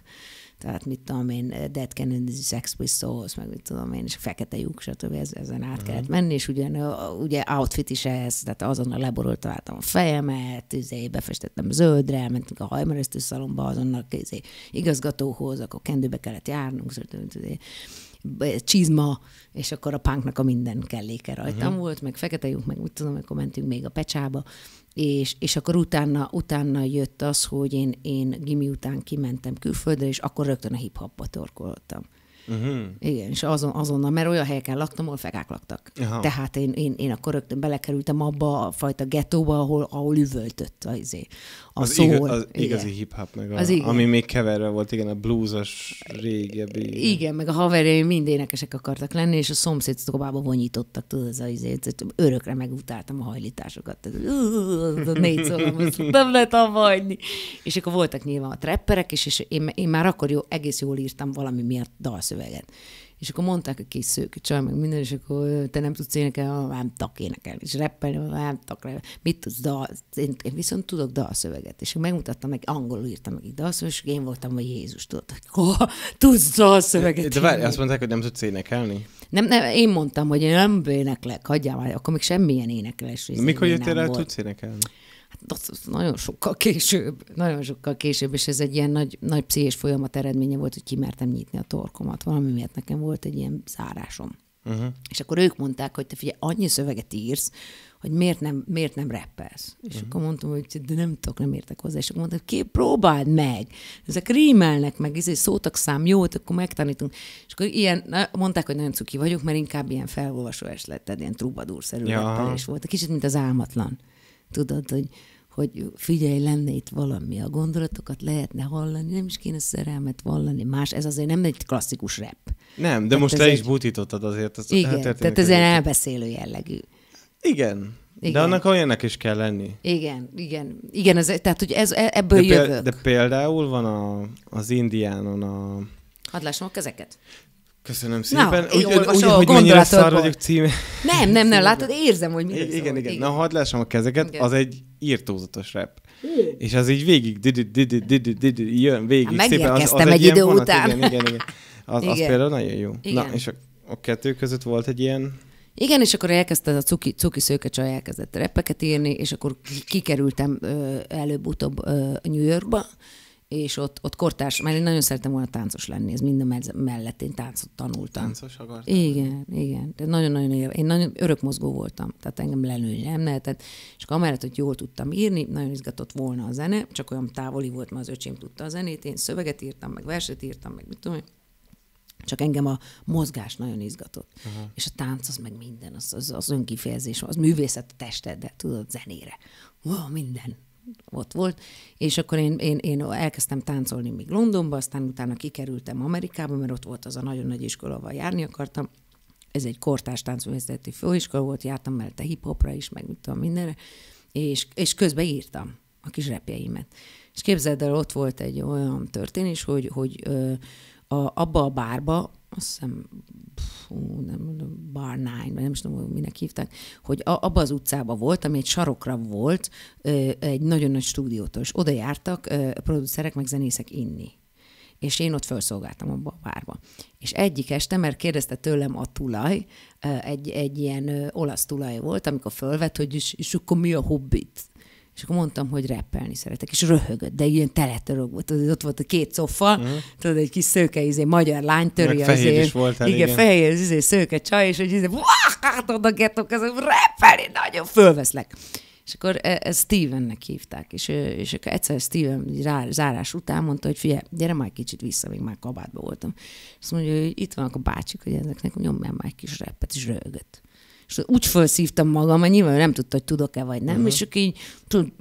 tehát mit tudom én, Dead Kennedy, Sex Pistols, meg mit tudom én, és a fekete lyuk, stb. Ez, ezen át uh-huh. kellett menni, és ugyan, ugye outfit is ez, tehát azonnal leborult találtam a fejemet, izé, befestettem zöldre, mentünk a hajmeresztő szalomba, azonnal izé, igazgatóhoz, akkor kendőbe kellett járnunk, stb csizma, és akkor a pánknak a minden kelléke rajtam uh-huh. volt, meg fekete lyuk, meg úgy tudom, amikor mentünk még a pecsába, és, és akkor utána, utána jött az, hogy én, én gimi után kimentem külföldre, és akkor rögtön a hip-hopba torkoltam. Uh-huh. Igen, és azon, azonnal, mert olyan helyeken laktam, ahol fekák laktak. Aha. Tehát én, én, én akkor rögtön belekerültem abba a fajta gettóba, ahol, ahol üvöltött a, izé, a az, szól. Igaz, az igen. igazi hip-hop, meg a, az igen. ami még keverve volt, igen, a bluesos régebbi. Igen, meg a haverjaim mind énekesek akartak lenni, és a szomszéd szobába vonyítottak, tudod, ez az izé, örökre megutáltam a hajlításokat. Négy szólam, nem lehet abba És akkor voltak nyilván a trapperek, és, és én, én már akkor jó, egész jól írtam valami miatt dalsz szöveget. És akkor mondták a kis szőke csaj, meg minden, és akkor te nem tudsz énekelni, nem tudok énekelni, és reppelni, nem tudok reppelni. Mit tudsz dal? Én, én, viszont tudok dalszöveget. És megmutattam meg, angolul írtam meg egy dalszöveget, és én voltam a Jézus, tudod, hogy oh, tudsz dalszöveget. De várj, azt mondták, hogy nem tudsz énekelni? Nem, nem, én mondtam, hogy én nem éneklek, hagyjál már, akkor még semmilyen énekelés. Mikor jöttél el, tudsz énekelni? Hát az nagyon sokkal később, nagyon sokkal később, és ez egy ilyen nagy, nagy pszichés folyamat eredménye volt, hogy kimertem nyitni a torkomat. Valami miatt nekem volt egy ilyen zárásom. Uh-huh. És akkor ők mondták, hogy te figyelj, annyi szöveget írsz, hogy miért nem, miért nem rappelsz. És uh-huh. akkor mondtam, hogy de nem tudok, nem értek hozzá. És akkor mondták, ki próbáld meg. Ezek rímelnek meg, ez izé, egy szám, jó, akkor megtanítunk. És akkor ilyen, na, mondták, hogy nagyon cuki vagyok, mert inkább ilyen felolvasó lett, ilyen trubadúrszerű ja. rappelés volt. Kicsit, mint az álmatlan. Tudod, hogy, hogy figyelj, lenne itt valami, a gondolatokat lehetne hallani, nem is kéne szerelmet vallani más, ez azért nem egy klasszikus rep. Nem, de tehát most le is egy... butítottad azért. Ez igen, hát tehát ez egy elbeszélő jellegű. Igen. Igen. De annak olyannak is kell lenni. Igen, igen. Igen, ez, tehát hogy ez, e- ebből de jövök. Péld, de például van a, az indiánon a... Hadd lássam a kezeket. Köszönöm szépen. Na, úgy, úgy, hogy mennyire szar vagyok címe. Nem, nem, nem, látod, érzem, hogy mire igen, igen, igen. Na, hadd lássam a kezeket, igen. az egy írtózatos rap. És az így végig, jön végig. Megérkeztem egy idő után. Igen, igen, Az, az például nagyon jó. Na, és a kettő között volt egy ilyen... Igen, és akkor elkezdte a cuki, cuki szőkecsaj elkezdett repeket írni, és akkor kikerültem előbb-utóbb New Yorkba, és ott, ott kortárs, mert én nagyon szerettem volna táncos lenni, ez minden mellett én táncot tanultam. Táncos akartam. Igen, igen. De nagyon-nagyon én nagyon örök mozgó voltam, tehát engem lelőni nem lehetett, és akkor amellett, hogy jól tudtam írni, nagyon izgatott volna a zene, csak olyan távoli volt, mert az öcsém tudta a zenét, én szöveget írtam, meg verset írtam, meg mit tudom én. Csak engem a mozgás nagyon izgatott. Uh-huh. És a tánc az meg minden, az, az, az önkifejezés, az művészet a testeddel, tudod, zenére. Ó, minden ott volt, és akkor én, én, én elkezdtem táncolni még Londonba, aztán utána kikerültem Amerikába, mert ott volt az a nagyon nagy iskola, ahol járni akartam. Ez egy kortárs táncművészeti főiskola volt, jártam mellette hiphopra is, meg mit tudom, mindenre, és, és közben írtam a kis repjeimet. És képzeld el, ott volt egy olyan történés, hogy, hogy ö, a, abba a bárba, azt hiszem pfú, nem tudom, Barnány, nem is tudom, minek hívták, hogy abba az utcába volt, ami egy sarokra volt, egy nagyon nagy stúdiótól, és oda jártak producerek, meg zenészek inni és én ott felszolgáltam abba a bárba. És egyik este, mert kérdezte tőlem a tulaj, egy, egy ilyen olasz tulaj volt, amikor fölvett, hogy és, és akkor mi a hobbit? és akkor mondtam, hogy rappelni szeretek, és röhögött, de ilyen teletörög volt, ott volt a két szofa, uh-huh. tudod, egy kis szőke, izé, magyar lány törje az fehér is igen, igen, fehér, izé, szőke csaj, és hogy izé, hát oda gettok, ez rappelni, nagyon fölveszlek. És akkor ezt e, Stevennek hívták, és, és akkor egyszer Steven rá, zárás után mondta, hogy figyelj, gyere már kicsit vissza, még már kabátba voltam. Azt mondja, hogy itt vannak a bácsik, hogy ezeknek nyomjál már egy kis repet, és rögött és úgy felszívtam magam, mert nyilván nem tudta, hogy tudok-e vagy nem, uh-huh. és ők így, tud,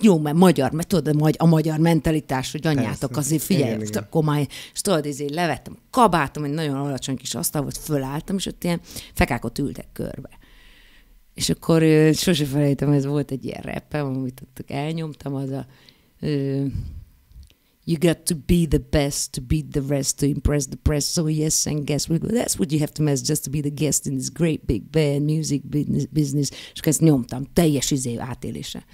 jó, mert magyar, mert tudod, a magyar mentalitás, hogy anyátok Persze. azért figyelj, igen, igen. komály, és tudod, ezért levettem kabátom, egy nagyon alacsony kis asztal volt, fölálltam, és ott ilyen fekákot ültek körbe. És akkor sose felejtem, ez volt egy ilyen repem, amit ott elnyomtam, az a you got to be the best to beat the rest to impress the press so yes and guess that's what you have to mess just to be the guest in this great big band music business és akkor ezt nyomtam teljes izé átélése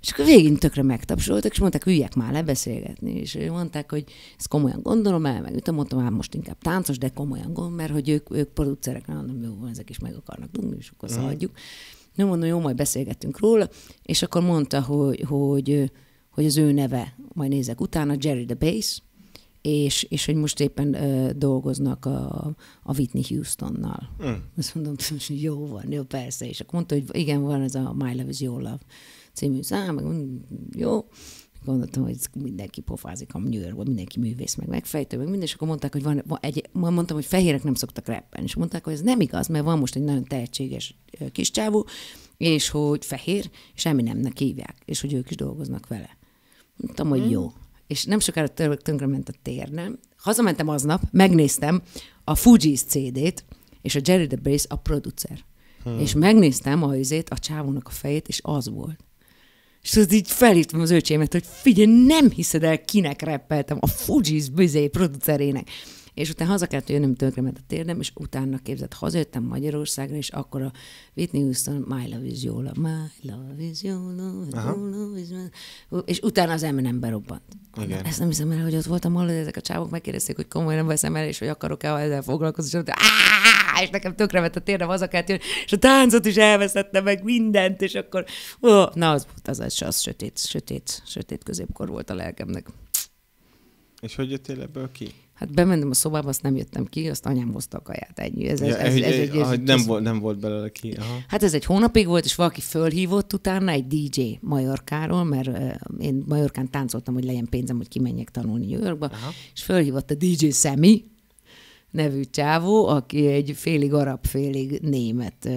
és akkor végén tökre megtapsoltak, és mondták, üljek már lebeszélgetni. És mondták, hogy ezt komolyan gondolom el, meg ütem, mondtam, hát most inkább táncos, de komolyan gondolom, mert hogy ők, ők producerek, mondom, jó, ezek is meg akarnak dugni, és akkor mm. szaladjuk. Nem mondom, jó, majd beszélgettünk róla. És akkor mondta, hogy, hogy hogy az ő neve, majd nézek utána, Jerry the Bass, és, és hogy most éppen ö, dolgoznak a, a Whitney Houstonnal. Mm. Azt mondom, hogy jó van, jó, persze. És akkor mondta, hogy igen, van ez a My Love is Your Love című szám, meg hm, jó. Gondoltam, hogy mindenki pofázik a New Yorkban, mindenki művész, meg megfejtő, meg minden, és akkor mondták, hogy van, van egy, mondtam, hogy fehérek nem szoktak rappelni, és mondták, hogy ez nem igaz, mert van most egy nagyon tehetséges kis csávú, és hogy fehér, és Eminemnek hívják, és hogy ők is dolgoznak vele. Mondtam, hogy hmm. jó. És nem sokára tönkrement a tér, nem? Hazamentem aznap, megnéztem a Fuji's CD-t, és a Jerry the Bass a producer. Hmm. És megnéztem a izét, a csávónak a fejét, és az volt. És az így felhívtam az öcsémet, hogy figyelj, nem hiszed el, kinek reppeltem a Fuji's bizé producerének és utána haza kellett jönnöm, ment a térdem, és utána képzett, hazajöttem Magyarországra, és akkor a Whitney Houston, My Love is Your Love, My Love is Your Love, your love is my... és utána az Eminem berobbant. Igen. Ezt nem hiszem el, hogy ott voltam, hallod, ezek a csávok megkérdezték, hogy komolyan veszem el, és hogy akarok-e ezzel foglalkozni, és mondta, és nekem tökre vett a térdem, haza kellett jönni, és a táncot is elveszettem meg mindent, és akkor, ó, na az volt az, az, az sötét, sötét, sötét középkor volt a lelkemnek. És hogy jöttél ebből ki? Hát bementem a szobába, azt nem jöttem ki, azt anyám hozta a kaját, ennyi. Ez, ez, ja, ez, ez, ez, ez, ez, nem, volt, nem volt belőle ki. Aha. Hát ez egy hónapig volt, és valaki fölhívott utána egy DJ Majorkáról, mert uh, én Majorkán táncoltam, hogy legyen pénzem, hogy kimenjek tanulni New Yorkba, Aha. és fölhívott a DJ Sammy, nevű csávó, aki egy félig arab, félig német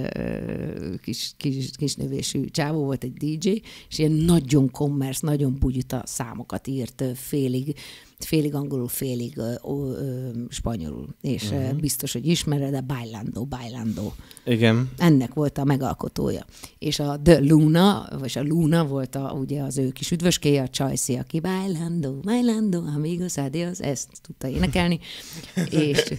kis, kis, növésű csávó volt, egy DJ, és ilyen nagyon kommersz, nagyon bugyuta számokat írt, félig félig angolul, félig ö, ö, spanyolul, és uh-huh. biztos, hogy ismered a Bailando, Bailando. Igen. Ennek volt a megalkotója. És a The Luna, vagy a Luna volt a, ugye az ő kis üdvöskéje, a Csajci, aki Bailando, Bailando, amigos, adios, ezt tudta énekelni. és...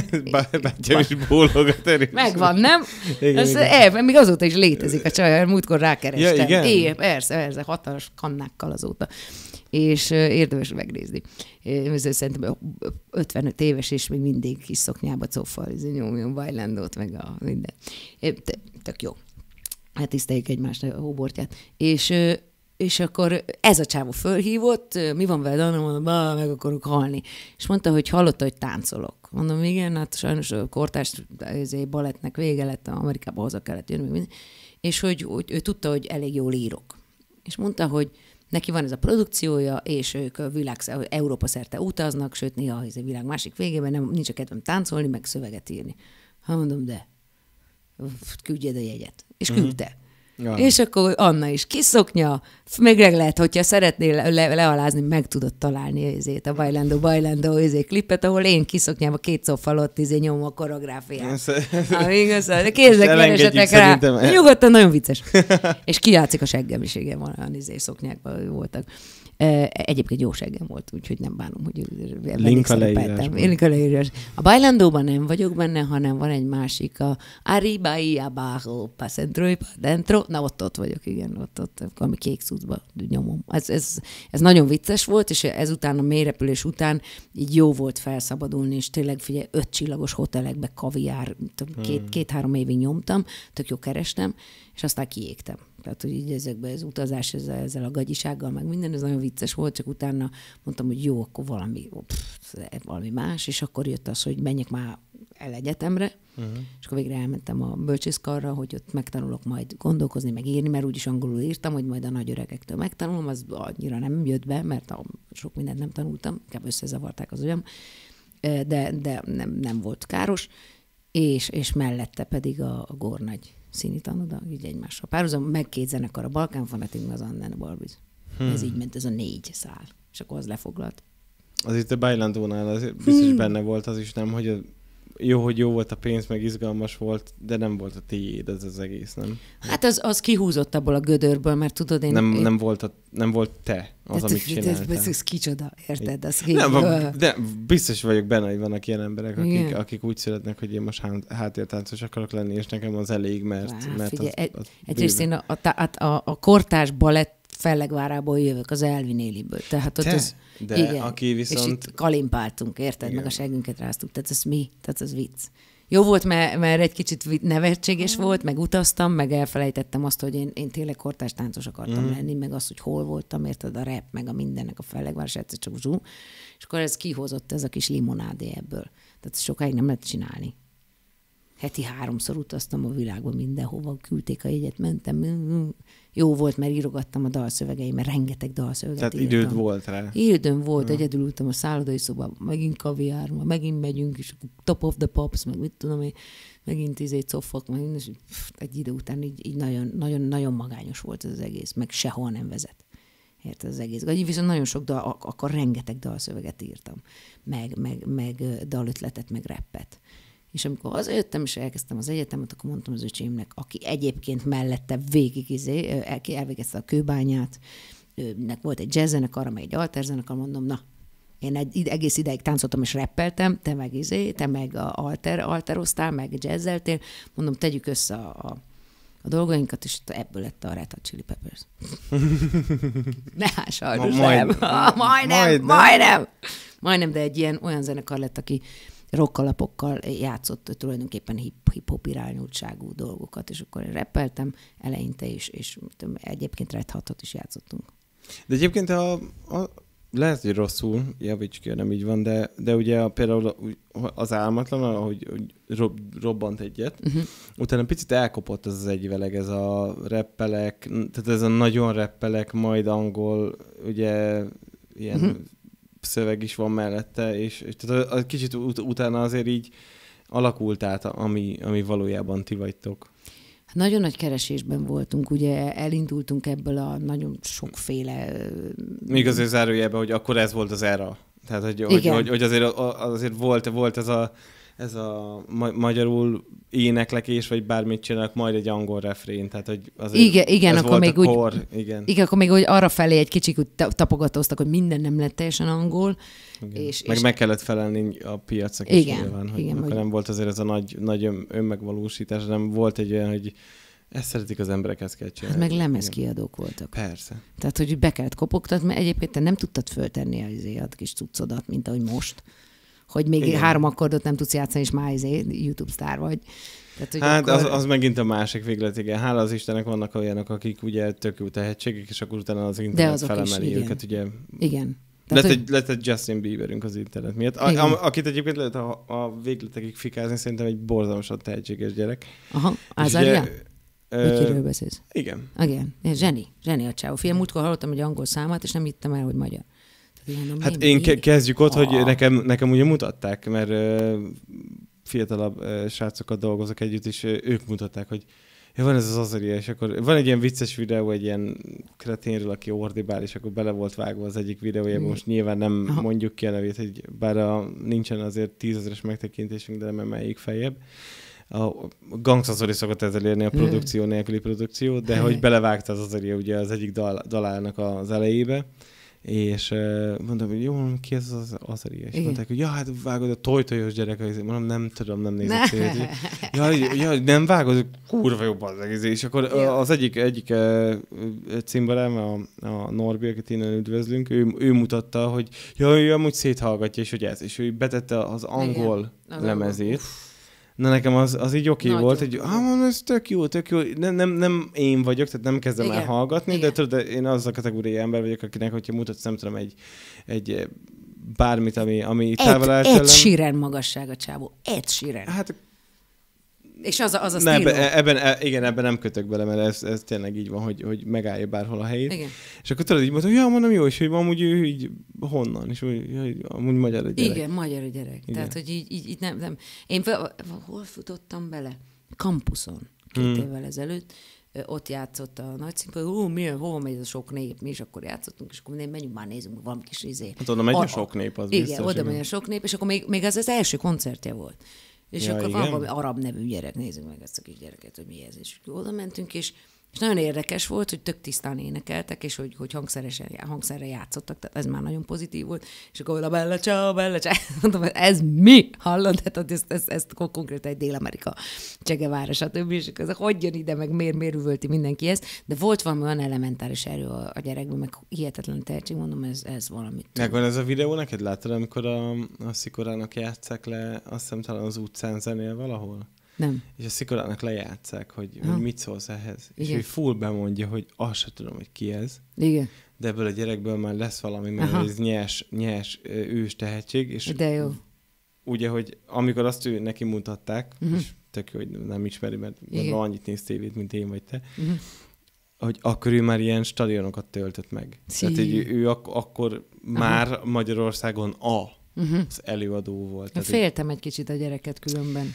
Bátyám is bólogat erősen. Megvan, nem? Igen, Ez, igen. E, még azóta is létezik a csaj, múltkor rákerestem. Ja, igen? É, persze, persze, hatalmas kannákkal azóta és érdemes megnézni. Én szerintem 55 éves, és még mindig kis szoknyába cofal, izé, nyomjon bajlandót, meg a minden. Tök jó. Hát tiszteljük egymást a hóbortját. És és akkor ez a csávó fölhívott, mi van veled, Anna, mondom, meg akarok halni. És mondta, hogy hallotta, hogy táncolok. Mondom, igen, hát sajnos a kortárs izé, balettnek vége lett, Amerikába haza kellett jönni, és hogy, hogy ő tudta, hogy elég jól írok. És mondta, hogy Neki van ez a produkciója, és ők világ, Európa szerte utaznak, sőt, néha a világ másik végében nem, nincs a kedvem táncolni, meg szöveget írni. Ha mondom, de küldjed a jegyet. És mhm. küldte. Uh-huh. Ja. És akkor Anna is kiszoknya, még meg lehet, hogyha szeretnél le- le- lealázni, meg tudod találni azért a Bajlandó Bajlandó azért klipet, ahol én kiszoknyám a két szófalott izé nyomom a koreográfiát. Amíg az, de kézzek, keresetek rá. Szerintem. Nyugodtan, nagyon vicces. és kiátszik a seggem is, igen, van olyan izé szoknyákban voltak. Egyébként jó seggem volt, úgyhogy nem bánom, hogy Link a Link a leírás. A Bajlandóban nem vagyok benne, hanem van egy másik, a Arriba y abajo, pasentro y Na, ott ott vagyok, igen, ott ott, ami kék szúzba nyomom. Ez, ez, ez nagyon vicces volt, és ezután a mélyrepülés után így jó volt felszabadulni, és tényleg figyelj, öt csillagos hotelekbe kaviár, hmm. két-három hmm. két évig nyomtam, tök jó kerestem, és aztán kiégtem. Tehát, hogy így ezekben az utazás ezzel, ezzel a gagyisággal, meg minden, ez nagyon vicces volt, csak utána mondtam, hogy jó, akkor valami, pff, valami más, és akkor jött az, hogy menjek már el egyetemre, uh-huh. és akkor végre elmentem a bölcsészkarra, hogy ott megtanulok majd gondolkozni, meg írni, mert úgyis angolul írtam, hogy majd a nagy öregektől megtanulom, az annyira nem jött be, mert sok mindent nem tanultam, inkább összezavarták az olyan, de, de nem, nem volt káros, és, és mellette pedig a, a gornagy színi tanoda, így egymással párhuzam, meg két zenekar, a Balkán Fanatik, az Annen Barbiz. Hmm. Ez így ment, ez a négy szál. És akkor az lefoglalt. Az itt a Bailandónál az biztos hmm. benne volt az is, nem, hogy a jó, hogy jó volt a pénz, meg izgalmas volt, de nem volt a tiéd ez az egész, nem? Hát az, az kihúzott abból a gödörből, mert tudod, én... Nem, én... nem, volt, a, nem volt te az, de, hát amit csináltál. De, de, ez kicsoda, érted? Az ki... nem, van, de biztos vagyok benne, hogy vannak ilyen emberek, akik, akik úgy születnek, hogy én most háttértáncos akarok lenni, és nekem az elég, mert... Lá, mert figyelj, az, az egy, bőven. egyrészt én a, a, a, a kortás balett Fellegvárából jövök, az Elvin Éliből. Tehát ott Te? az, De igen. aki viszont... És itt kalimpáltunk, érted? Igen. Meg a segünket ráztuk. Tehát ez mi? Tehát ez vicc. Jó volt, mert, mert egy kicsit nevetséges mm. volt, meg utaztam, meg elfelejtettem azt, hogy én, én tényleg kortás táncos akartam mm. lenni, meg azt, hogy hol voltam, érted, a rep, meg a mindennek a fellegvárás, egyszer csak zsú. És akkor ez kihozott ez a kis limonádé ebből. Tehát sokáig nem lehet csinálni heti háromszor utaztam a világban mindenhova, küldték a jegyet, mentem, jó volt, mert írogattam a dalszövegeim, mert rengeteg dalszöveget Tehát írtam. időd volt rá. Időm volt, ja. egyedül ültem a szállodai szobában, megint kaviár, megint megyünk, és top of the pops, meg mit tudom én, megint izé cofok, meg és pff, egy idő után így, így nagyon, nagyon, nagyon magányos volt ez az egész, meg sehol nem vezet. Érted az egész. Így viszont nagyon sok dal, akkor rengeteg dalszöveget írtam, meg, meg, meg dalötletet, meg rappet és amikor hazajöttem, és elkezdtem az egyetemet, akkor mondtam az öcsémnek, aki egyébként mellette végig izé, elvégezte a kőbányát, nek volt egy jazzzenekar, meg egy alterzenekar, mondom, na, én egy, egész ideig táncoltam és rappeltem, te meg izé, te meg alter, alteroztál, meg jazzeltél, mondom, tegyük össze a, a a dolgainkat, és ebből lett a Red Hot Chili Peppers. ne, sajnos Ma, majd, nem. Majd majdnem, majdnem. Majdnem, de egy ilyen olyan zenekar lett, aki rockalapokkal játszott tulajdonképpen hip-hop irányultságú dolgokat, és akkor én eleinte is, és tudom, egyébként Red Hatot is játszottunk. De egyébként a, a lehet, hogy rosszul, javíts ki, nem így van, de, de ugye a, például az álmatlan, ahogy rob, robbant egyet, uh-huh. utána picit elkopott az az egyveleg, ez a reppelek, tehát ez a nagyon reppelek, majd angol, ugye ilyen uh-huh szöveg is van mellette, és, és tehát a, a kicsit ut- utána azért így alakult át, ami, ami valójában ti vagytok. Hát nagyon nagy keresésben voltunk, ugye elindultunk ebből a nagyon sokféle... Még azért zárójelben, hogy akkor ez volt az era. Tehát, hogy, hogy, hogy, hogy azért, azért volt, volt ez a ez a ma- magyarul éneklekés, vagy bármit csinálnak, majd egy angol refrén, tehát hogy azért igen, igen, ez akkor még úgy, kor, igen. igen, akkor még úgy arra felé egy kicsit tapogatóztak, hogy minden nem lett teljesen angol. És, meg és... meg kellett felelni a piacnak igen, is nyilván, hogy igen, akkor vagy... nem volt azért ez a nagy, nagy ön, önmegvalósítás, nem volt egy olyan, hogy ezt szeretik az emberek, ezt kell hát csinálni. Hát meg lemezkiadók voltak. Persze. Tehát, hogy be kellett kopogtatni, mert egyébként te nem tudtad föltenni az izé a kis cuccodat, mint ahogy most hogy még Igen. három akkordot nem tudsz játszani, és már izé, YouTube sztár vagy. Tehát, hogy hát akkor... az, az megint a másik véglet, igen. Hála az Istennek vannak olyanok, akik ugye tök jó tehetségek, és akkor utána az internet felemeli is, igen. őket, ugye. Igen. Tehát, lett, hogy... egy, lett egy Justin Bieberünk az internet miatt, a, a, akit egyébként lehet a, a végletekig fikázni, szerintem egy borzalmasan tehetséges gyerek. Aha, az Ö... Kiről beszélsz? Igen. Igen, zseni, zseni a csávó. Fél múltkor hallottam egy angol számát, és nem hittem el, hogy magyar mondom, hát én ke- kezdjük ott, a... hogy ah. nekem, nekem ugye mutatták, mert uh, fiatalabb uh, srácokat dolgozok együtt, és uh, ők mutatták, hogy ja, van ez az azaria, és akkor van egy ilyen vicces videó, egy ilyen kreténről, aki ordibál, és akkor bele volt vágva az egyik videójában, mm. most nyilván nem Aha. mondjuk ki a nevét, hogy bár a, nincsen azért tízezeres megtekintésünk, de nem emeljük fejjebb. a Gangsazori szokott ezzel érni a mm. produkció nélküli produkció, de hogy belevágta az Azaria ugye az egyik dal, dalának az elejébe, és uh, hogy jó, ki ez az Azari? És mondták, hogy ja, hát vágod a tojtojos gyerek, mondom, nem tudom, nem nézek szét. ja, ja, nem vágod, kurva jobb az egész. És akkor jó. az egyik, egyik uh, cimbalám, a, a Norbi, akit innen üdvözlünk, ő, ő mutatta, hogy ja, ő amúgy széthallgatja, és hogy ez, és ő betette az angol Igen. lemezét. Uf. Na nekem az, az így oké okay volt, hogy ah, mondom, ez tök jó, tök jó. Nem, nem, nem én vagyok, tehát nem kezdem Igen. el hallgatni, Igen. de tudod, én az a kategóriai ember vagyok, akinek, hogyha mutatsz, nem tudom, egy, egy eh, bármit, ami, ami Ed, távol állt síren magasság a csávó. Egy síren. Hát és az a, az a ne, Ebben, e- igen, ebben nem kötök bele, mert ez, ez tényleg így van, hogy, hogy megállja bárhol a helyét. Igen. És akkor tudod, így mondtam, ja, mondom, jó, és hogy amúgy ő így honnan, és úgy, hogy amúgy magyar a gyerek. Igen, magyar a gyerek. Igen. Tehát, hogy így, így, így nem, nem. Én hol futottam bele? Kampuszon két hmm. évvel ezelőtt, ott játszott a nagy színpad, ó, mi, hova megy ez a sok nép, mi is akkor játszottunk, és akkor menjünk már, nézzünk, van kis izé. Hát oda megy a, a sok nép, az Igen, biztos, oda megy a sok nép, és akkor még, még az az első koncertje volt. És ja, akkor igen? van valami arab nevű gyerek, nézzük meg ezt a kis gyereket, hogy mi ez. És oda mentünk, és és nagyon érdekes volt, hogy tök tisztán énekeltek, és hogy, hogy hangszeresen, hangszerre játszottak, tehát ez már nagyon pozitív volt. És akkor a Bella Ciao, Bella Ciao, ez mi? Hallod? Tehát ezt, ezt, ezt konkrétan egy Dél-Amerika, Csegevára, stb. És akkor ez hogy jön ide, meg miért, miért üvölti mindenki ezt? De volt valami olyan elementáris erő a, a gyerekben, meg hihetetlen tehetség, mondom, ez, ez valami. Megvan ez a videó neked? Láttad, amikor a, a Szikorának játszák le, azt hiszem talán az utcán zenél valahol? Nem. És a Szikolának lejátszák, hogy, hogy mit szólsz ehhez. Igen. És hogy full bemondja, hogy azt se tudom, hogy ki ez. Igen. De ebből a gyerekből már lesz valami, mert Aha. ez nyers, nyers ős tehetség. És De jó. Ugye, hogy amikor azt ő neki mutatták, uh-huh. és tök jó, hogy nem ismeri, mert gondolom annyit néz tévét, mint én vagy te, uh-huh. hogy akkor ő már ilyen stadionokat töltött meg. Szí. Tehát, hogy ő, ak- akkor Aha. már Magyarországon a uh-huh. az előadó volt. Én hát féltem egy kicsit a gyereket különben.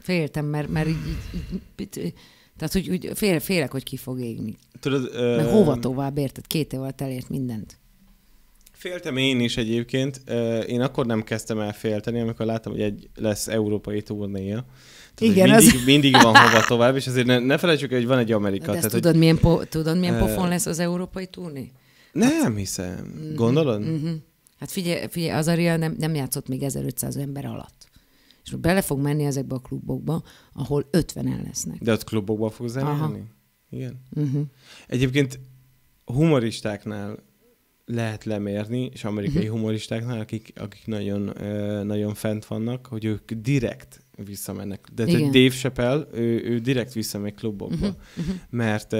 Féltem, mert, mert így, így, így, így tehát, hogy úgy fél, félek, hogy ki fog égni. Tudod, mert uh, hova tovább, érted? Két év alatt elért mindent. Féltem én is egyébként. én akkor nem kezdtem el félteni, amikor láttam, hogy egy lesz európai turnéja. Tehát, Igen, mindig, az... mindig van hova tovább, és azért ne, ne felejtsük, hogy van egy Amerika. De tehát, tudod, hogy... milyen po, tudod, milyen uh... pofon lesz az európai turné? Nem hiszem. Gondolod? Mm-hmm. Hát figyelj, figyelj az Ariel nem, nem játszott még 1500 ember alatt és bele fog menni ezekbe a klubokba, ahol 50 el lesznek. De ott klubokba fog zenélni? Igen. Uh-huh. Egyébként humoristáknál lehet lemérni, és amerikai uh-huh. humoristáknál, akik, akik nagyon, nagyon fent vannak, hogy ők direkt visszamennek. De Igen. Dave Chappelle, ő, ő direkt visszamegy klubokba, uh-huh. Uh-huh. mert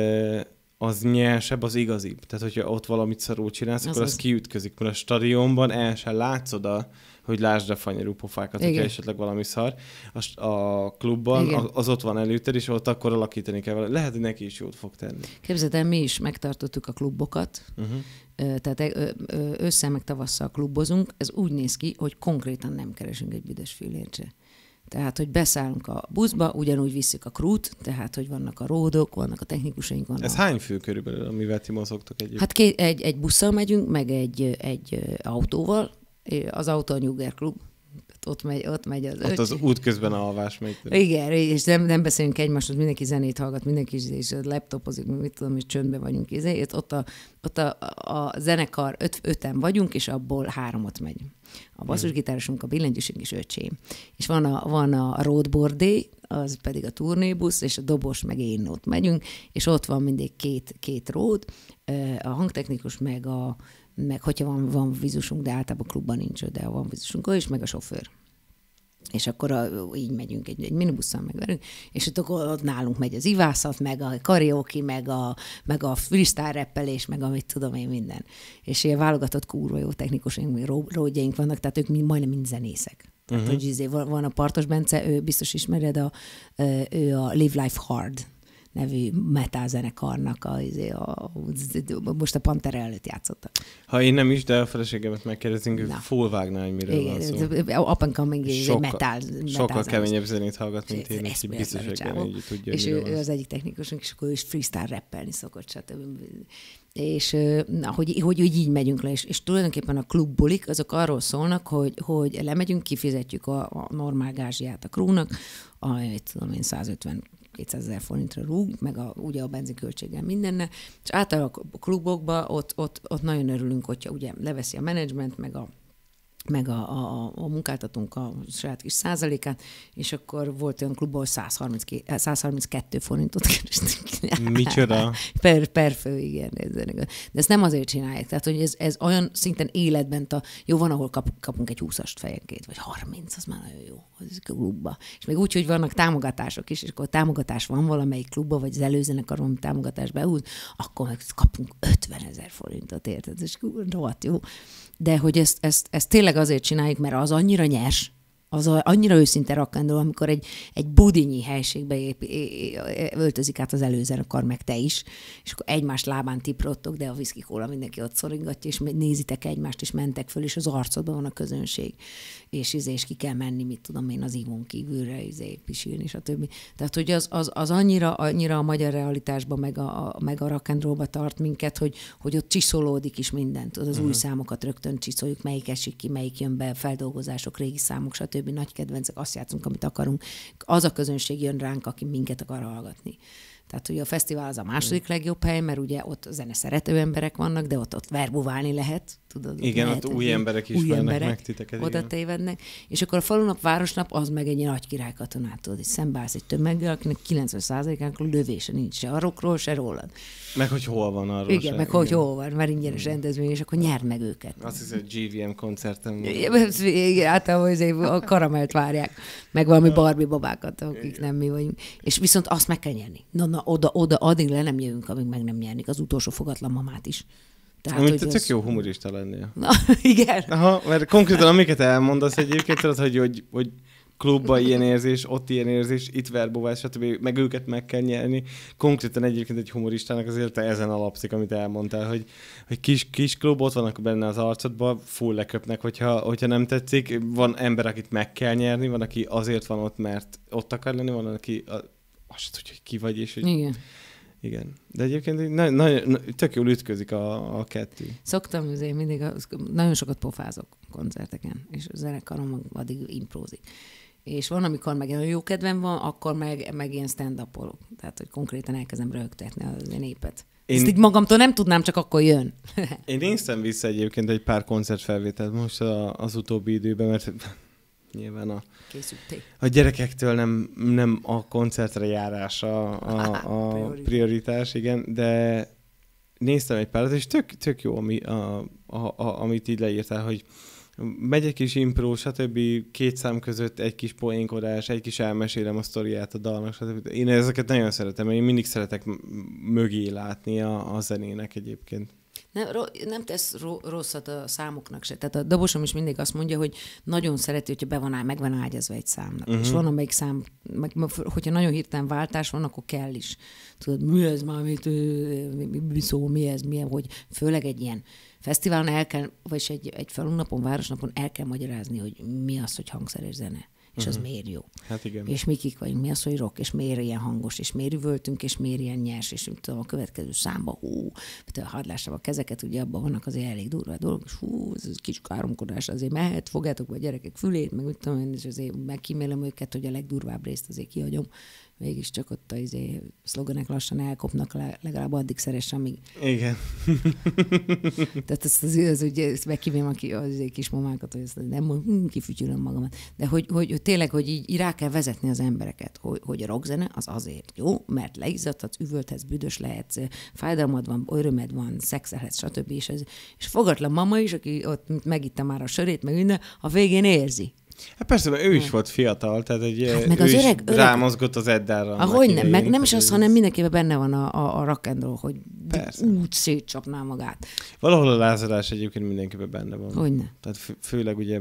az nyersebb, az igazibb. Tehát, hogyha ott valamit szarul csinálsz, Azaz. akkor az, az kiütközik, mert a stadionban el sem látszod oda, hogy lásd a fanyarú pofákat, hogyha esetleg valami szar. A, a klubban Igen. az ott van előtted, és ott akkor alakítani kell vele. Lehet, hogy neki is jót fog tenni. Képzeld el, mi is megtartottuk a klubokat, uh-huh. tehát ősszel meg tavasszal klubozunk. Ez úgy néz ki, hogy konkrétan nem keresünk egy büdös fillért se. Tehát, hogy beszállunk a buszba, ugyanúgy visszük a krút, tehát, hogy vannak a ródok, vannak a technikusaink, vannak. Ez hány fő körülbelül, amivel ti mozogtok együtt? Hát egy, egy busszal megyünk, meg egy, egy autóval, az autó a New Klub, ott megy, ott megy az... Ott öt... az út közben a alvás megy. Igen, és nem, nem beszélünk egymásról, mindenki zenét hallgat, mindenki és laptopozik, mit tudom, és csöndben vagyunk. És izé, ott a, ott a, a zenekar öt, öten vagyunk, és abból háromot megy. A basszusgitárosunk, a billentyűsünk is öcsém. És van a, van a roadboardé, az pedig a turnébusz, és a dobos meg én ott megyünk, és ott van mindig két, két ród, a hangtechnikus meg a, meg hogyha van, van vízusunk, de általában klubban nincs, de van vízusunk, ő is, meg a sofőr. És akkor a, így megyünk, egy, egy minibusszal megverünk, és ott, ott nálunk megy az ivászat, meg a karaoke, meg a, meg a freestyle reppelés, meg amit tudom én minden. És ilyen válogatott kurva jó technikus, ródjaink vannak, tehát ők mind, majdnem mind zenészek. uh-huh. hogy izé, van, van a Partos Bence, ő biztos ismered, a, ő a Live Life Hard nevű metázenekarnak a, a, izé, a, most a Pantera előtt játszottak. Ha én nem is, de a feleségemet megkérdezünk, hogy fölvágná, hogy miről Igen, van szó. Up and coming sokkal, egy metal, metal Sokkal keményebb zenét hallgat, mint én, és biztos, hogy tudja, És ő, ő az egyik technikusunk, és akkor ő is freestyle rappelni szokott, stb és na, hogy, hogy hogy így megyünk le, és, és tulajdonképpen a klubbulik azok arról szólnak, hogy, hogy lemegyünk, kifizetjük a, a normál gázsiát a krónak, a, tudom én, 150 200 ezer forintra rúg, meg a, ugye a benzinköltséggel mindenne, és általában a klubokba ott, ott, ott nagyon örülünk, hogyha ugye leveszi a menedzsment, meg a meg a, a, a munkáltatónk a saját kis százalékát, és akkor volt olyan klub, ahol 132, 132 eh, forintot kerestünk. Micsoda? per, per fő, igen. Ez, de ezt nem azért csinálják. Tehát, hogy ez, ez olyan szinten életben, a, jó, van, ahol kap, kapunk egy 20-ast fejenként, vagy 30, az már nagyon jó, az a klubba. És még úgy, hogy vannak támogatások is, és akkor támogatás van valamelyik klubba, vagy az előzőnek arról, támogatás behúz, akkor meg kapunk 50 ezer forintot, érted? És rohadt jó de hogy ezt, ezt, ezt tényleg azért csináljuk, mert az annyira nyers, az a, annyira őszinte rakendó, amikor egy, egy budinyi helységbe épp, öltözik át az előzenekar, meg te is, és akkor egymás lábán tiprottok, de a viszki kóla mindenki ott szoringatja, és nézitek egymást, és mentek föl, és az arcodban van a közönség, és, izé, és ki kell menni, mit tudom én, az ívon kívülre izé, pisilni, és a többi, Tehát, hogy az, az, az annyira, annyira a magyar realitásban, meg a, a, meg a rakendróba tart minket, hogy, hogy ott csiszolódik is mindent, az uh-huh. új mhm. számokat rögtön csiszoljuk, melyik esik ki, melyik jön be, feldolgozások, régi számok, stb stb. nagy kedvencek, azt játszunk, amit akarunk. Az a közönség jön ránk, aki minket akar hallgatni. Tehát ugye a fesztivál az a második legjobb hely, mert ugye ott zene szerető emberek vannak, de ott, ott verbuválni lehet. Tudod, igen, lehet, ott új emberek is új emberek meg titeket. Oda igen. tévednek. És akkor a falunap, városnap az meg egy nagy király katonától, hogy szembeállsz egy tömeggel, akinek 90%-ának lövése nincs se arokról, se rólad. Meg hogy hol van arról. Igen, se. meg hogy igen. hol van, mert ingyenes igen. rendezvény, és akkor nyer meg őket. Azt hiszem, hogy GVM koncerten. Igen, általában a karamelt várják, meg valami barbi babákat, akik nem mi vagyunk. És viszont azt meg kell nyerni. Na, na oda, oda, oda, addig le nem jövünk, amíg meg nem nyernik az utolsó fogatlan mamát is. Tehát, Amit te tök az... jó humorista lennél. Na, igen. Aha, mert konkrétan amiket elmondasz egyébként, az hogy, hogy, hogy klubban ilyen érzés, ott ilyen érzés, itt verbóvás, stb. meg őket meg kell nyerni. Konkrétan egyébként egy humoristának azért élete ezen alapszik, amit elmondtál, hogy, hogy kis, kis klub, ott vannak benne az arcodban, full leköpnek, hogyha, hogyha nem tetszik. Van ember, akit meg kell nyerni, van, aki azért van ott, mert ott akar lenni, van, aki azt tudja, hogy ki vagy, és hogy... Igen. Igen. De egyébként nagyon, nagyon, tök jól ütközik a, a kettő. Szoktam, azért mindig az, nagyon sokat pofázok koncerteken, és a zenekarom addig improzik. És van, amikor meg nagyon jó kedvem van, akkor meg, meg ilyen stand upolok Tehát, hogy konkrétan elkezdem röhögtetni a népet. Én... Ezt így magamtól nem tudnám, csak akkor jön. Én néztem vissza egyébként egy pár koncertfelvételt most a, az utóbbi időben, mert nyilván a, a gyerekektől nem, nem a koncertre járás a, a, a prioritás. prioritás, igen, de néztem egy párat, és tök, tök jó, ami, a, a, a, amit így leírtál, hogy megy egy kis impro, stb. két szám között egy kis poénkodás, egy kis elmesélem a sztoriát a dalnak, stb. Én ezeket nagyon szeretem, én mindig szeretek mögé látni a, a zenének egyébként nem, nem tesz rosszat a számoknak se. Tehát a dobosom is mindig azt mondja, hogy nagyon szereti, hogyha be van áll, meg van ágyazva egy számnak. Uh-huh. És mhm. van, amelyik szám, meg, hogyha nagyon hirtelen váltás van, akkor kell is. Tudod, mi ez már, mit, mi, mi szó, mi ez, milyen, hogy főleg egy ilyen fesztiválon el kell, vagy egy, egy felunapon, városnapon el kell magyarázni, hogy mi az, hogy hangszeres zene és uh-huh. az mhm. miért jó. Hát igen. És mi kik vagyunk, mi az, hogy rock, és miért ilyen hangos, és miért üvöltünk, és miért ilyen nyers, és mit tudom, a következő számba, hú, a hadlásra a kezeket, ugye abban vannak azért elég durva dolgok, és hú, ez kis káromkodás, azért mehet, fogjátok be a gyerekek fülét, meg mit tudom én, és azért megkímélem őket, hogy a legdurvább részt azért kihagyom, mégiscsak ott a izé, szlogenek lassan elkopnak, legalább addig szeres, amíg... Igen. Tehát ez, az, ez ugye, ezt megkívém a az, izé, kis mamákat, hogy ezt nem hm, kifütyülöm magamat. De hogy, hogy tényleg, hogy így, így, rá kell vezetni az embereket, hogy, hogy a rockzene az azért jó, mert leizzadhatsz, üvölthetsz, büdös lehetsz, fájdalmad van, örömed van, szexelhetsz, stb. És, ez, és fogatlan mama is, aki ott megitta már a sörét, meg minden, a végén érzi Hát persze, mert ő is hm. volt fiatal, tehát egy hát meg az öreg, öreg... rámozgott az Eddára. Ahogy nem, meg nem is az, hanem mindenképpen benne van a, a, a rock and roll, hogy persze. úgy szétcsapná magát. Valahol a lázadás egyébként mindenképpen benne van. Hogyne. Tehát főleg ugye,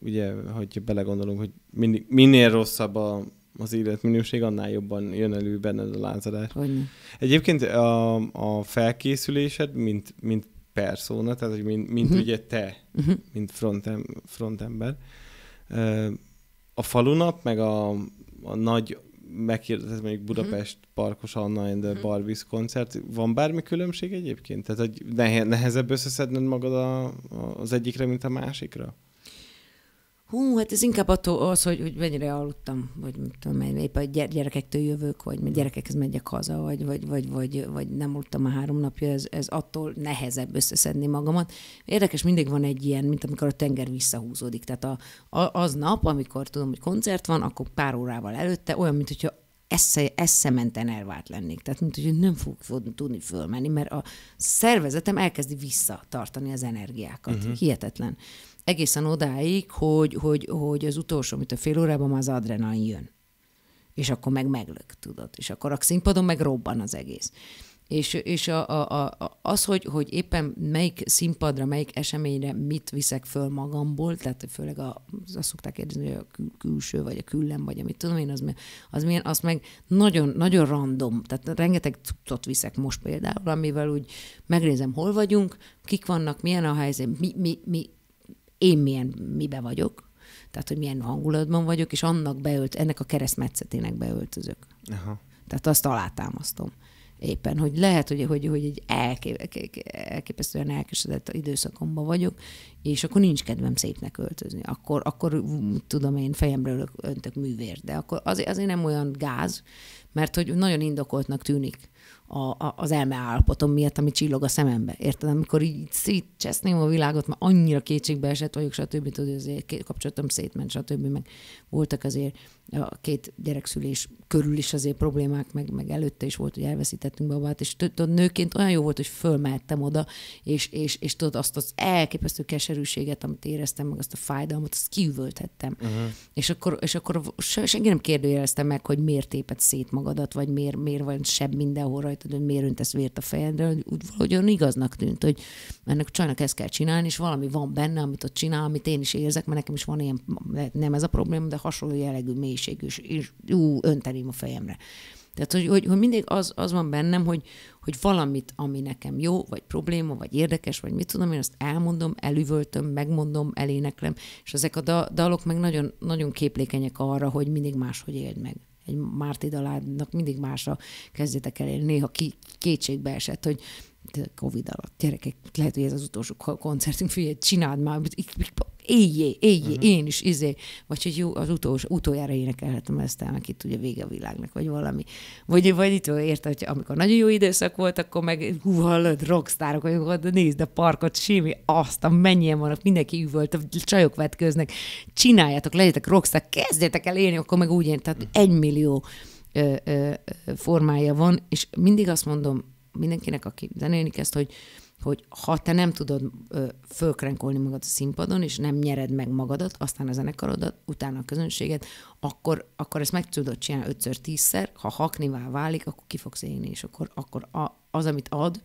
ugye, hogy belegondolunk, hogy min, minél rosszabb a, az életminőség, annál jobban jön elő benned a lázadás. Hogyne. Egyébként a, a felkészülésed, mint, mint persona, tehát hogy mint, mint uh-huh. ugye te, uh-huh. mint frontem, frontember, a falunak, meg a, a nagy meghirdetett mondjuk mhm. Budapest mm-hmm. Parkos Anna and the mm-hmm. Barbies koncert. Van bármi különbség egyébként? Tehát, hogy nehezebb összeszedned magad a, az egyikre, mint a másikra? Hú, hát ez inkább attól az, hogy, hogy mennyire aludtam, vagy mit tudom épp a gyerekektől jövök, vagy mert gyerekekhez megyek haza, vagy, vagy, vagy, vagy, vagy nem aludtam a három napja, ez, ez attól nehezebb összeszedni magamat. Érdekes, mindig van egy ilyen, mint amikor a tenger visszahúzódik. Tehát a, a, az nap, amikor tudom, hogy koncert van, akkor pár órával előtte olyan, mint hogyha esze, eszementen elvált lennék. Tehát, mint hogy nem fog tudni fölmenni, mert a szervezetem elkezdi visszatartani az energiákat. Uh-huh. Hihetetlen egészen odáig, hogy, hogy, hogy az utolsó, mint a fél órában már az adrenalin jön. És akkor meg meglök, tudod. És akkor a színpadon meg robban az egész. És, és a, a, a, az, hogy, hogy éppen melyik színpadra, melyik eseményre mit viszek föl magamból, tehát főleg a, azt szokták kérdezni, hogy a kül, külső, vagy a küllem, vagy amit tudom én, az, az milyen, az meg nagyon, nagyon random, tehát rengeteg tudtot viszek most például, amivel úgy megnézem, hol vagyunk, kik vannak, milyen a helyzet, mi, mi, mi én milyen, mibe vagyok, tehát hogy milyen hangulatban vagyok, és annak beölt, ennek a keresztmetszetének beöltözök. Aha. Tehát azt alátámasztom. Éppen, hogy lehet, hogy, hogy, hogy egy elképesztően elkesedett időszakomban vagyok, és akkor nincs kedvem szépnek öltözni. Akkor, akkor tudom én, fejemre öntök művért, de akkor az, azért nem olyan gáz, mert hogy nagyon indokoltnak tűnik a, a, az állapotom miatt, ami csillog a szemembe. Érted? Amikor így szétcseszném a világot, már annyira kétségbe esett vagyok, stb. Tudod, azért kapcsolatom szétment, stb. Meg voltak azért a két gyerekszülés körül is azért problémák, meg, meg előtte is volt, hogy elveszítettünk babát, és tudod, nőként olyan jó volt, hogy fölmehettem oda, és, és, és tudod, azt az elképesztő keserűséget, amit éreztem, meg azt a fájdalmat, azt kiüvölthettem. Uh-huh. És akkor, és akkor senki nem kérdőjelezte meg, hogy miért téped szét magadat, vagy miért, miért van sebb mindenhol, csomó rajtad, hogy miért öntesz vért a fejedre, úgy valahogyan igaznak tűnt, hogy ennek a csajnak ezt kell csinálni, és valami van benne, amit ott csinál, amit én is érzek, mert nekem is van ilyen, nem ez a probléma, de hasonló jellegű mélységű és, és ú, önteném a fejemre. Tehát, hogy, hogy, hogy mindig az, az van bennem, hogy, hogy valamit, ami nekem jó, vagy probléma, vagy érdekes, vagy mit tudom, én azt elmondom, elüvöltöm, megmondom, eléneklem, és ezek a dalok meg nagyon, nagyon képlékenyek arra, hogy mindig máshogy éld meg egy Márti Dalának mindig másra a el élni. Néha ki, kétségbe esett, hogy Covid alatt. Gyerekek, lehet, hogy ez az utolsó koncertünk, figyelj, csináld már, éjjé, éjjé, uh-huh. én is, izé. Vagy hogy jó, az utolsó, utoljára énekelhetem ezt el, meg itt ugye vége a világnak, vagy valami. Vagy, vagy itt érted, hogy amikor nagyon jó időszak volt, akkor meg hú, hallod, rockstárok vagyok, de nézd a parkot, simi, azt, a mennyien vannak, mindenki üvölt, a csajok vetköznek, csináljátok, legyetek rockstar, kezdjetek el élni, akkor meg úgy én, tehát egy millió formája van, és mindig azt mondom, mindenkinek, aki zenélik ezt, hogy, hogy ha te nem tudod fölkrenkolni magad a színpadon, és nem nyered meg magadat, aztán a zenekarodat, utána a közönséget, akkor, akkor ezt meg tudod csinálni ötször, tízszer, ha haknivá válik, akkor ki fogsz élni, és akkor, akkor a, az, amit ad,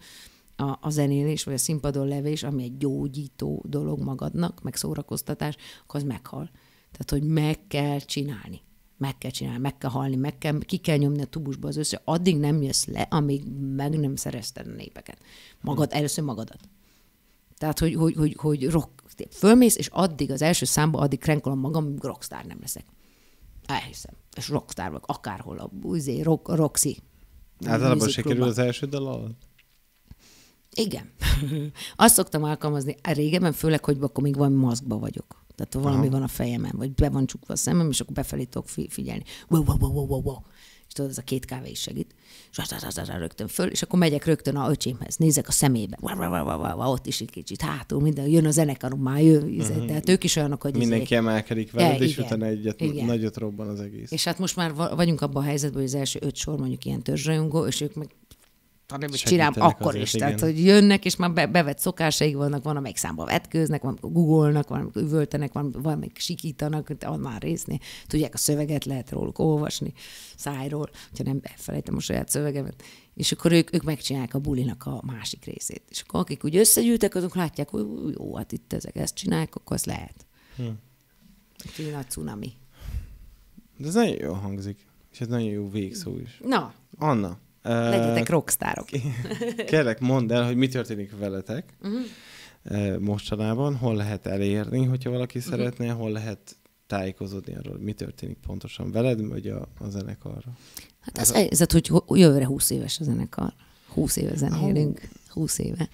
a, a zenélés, vagy a színpadon levés, ami egy gyógyító dolog magadnak, meg szórakoztatás, akkor az meghal. Tehát, hogy meg kell csinálni meg kell csinálni, meg kell halni, meg kell, ki kell nyomni a tubusba az össze, addig nem jössz le, amíg meg nem szerezted a népeket. Magad, hm. először magadat. Tehát, hogy, hogy, hogy, hogy rock, fölmész, és addig az első számba, addig krenkolom magam, amíg rockstar nem leszek. Elhiszem. És rockstar vagyok, akárhol, a buzé, rock, roxy. Általában sikerül az első dal alatt? Igen. Azt szoktam alkalmazni régebben, főleg, hogy akkor még valami maszkba vagyok. Tehát valami Aha. van a fejemen, vagy be van csukva a szemem, és akkor befelé tudok figyelni. Wow, wow, wow, wow, wow. És tudod, ez a két kávé is segít. És rögtön föl, és akkor megyek rögtön a öcsémhez, nézek a szemébe. Wow, wow, wow, wow, wow, ott is egy kicsit hátul, minden, jön a zenekarom, már jön. Uh-huh. Mhm. Izé, tehát ők is olyanok, hogy... Mindenki izé... emelkedik veled, e, és igen, utána egyet, igen. nagyot robban az egész. És hát most már vagyunk abban a helyzetben, hogy az első öt sor mondjuk ilyen törzsrajongó, és ők meg hanem csinálom akkor azért, is. Igen. Tehát, hogy jönnek, és már be, bevett szokásaik vannak, van, amelyik számba vetkőznek, van, googolnak, van, üvöltenek, van, van, amelyik sikítanak, annál részni. Tudják, a szöveget lehet róluk olvasni, szájról, hogyha nem elfelejtem a saját szövegemet. És akkor ők, ők megcsinálják a bulinak a másik részét. És akkor akik úgy összegyűltek, azok látják, hogy jó, hát itt ezek ezt csinálják, akkor az lehet. Hm. Egy nagy cunami. De ez nagyon jól hangzik. És ez nagyon jó végszó is. Na. Anna, Legyetek rockstárok. Kérlek, mondd el, hogy mi történik veletek uh-huh. mostanában, hol lehet elérni, hogyha valaki uh-huh. Mhm. szeretne, hol lehet tájékozódni arról, mi történik pontosan veled, vagy a, a zenekarra. Hát az, ez a... helyzet, hogy jövőre 20 éves a zenekar. 20 éve zenélünk. Oh. 20 éve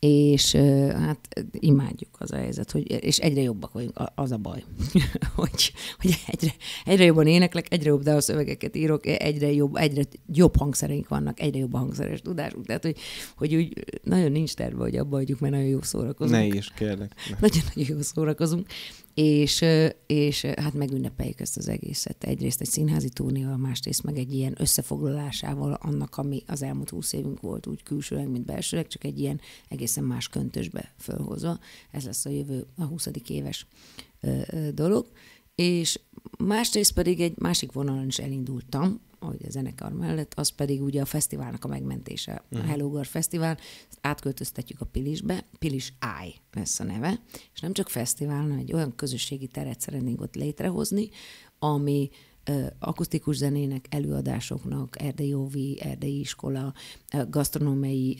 és hát imádjuk az a helyzet, hogy, és egyre jobbak vagyunk, az a baj, hogy, hogy egyre, egyre jobban éneklek, egyre jobb a szövegeket írok, e, egyre jobb, egyre jobb hangszereink vannak, egyre jobb a hangszeres tudásunk, tehát hogy, hogy úgy nagyon nincs terve, hogy abba vagyunk, mert nagyon jó szórakozunk. Ne is, kérlek. Nagyon-nagyon jó szórakozunk, és, és hát megünnepeljük ezt az egészet. Egyrészt egy színházi turnéval, másrészt meg egy ilyen összefoglalásával annak, ami az elmúlt húsz évünk volt, úgy külsőleg, mint belsőleg, csak egy ilyen egészen más köntösbe fölhozva. Ez lesz a jövő, a 20. éves dolog. És másrészt pedig egy másik vonalon is elindultam, ahogy a zenekar mellett, az pedig ugye a fesztiválnak a megmentése. Uh-huh. A mhm. Hello Girl Fesztivál, ezt átköltöztetjük a Pilisbe, Pilis Áj lesz a neve, és nem csak fesztivál, hanem egy olyan közösségi teret szeretnénk ott létrehozni, ami akusztikus zenének, előadásoknak, erdei óvi, erdei iskola, gasztronómiai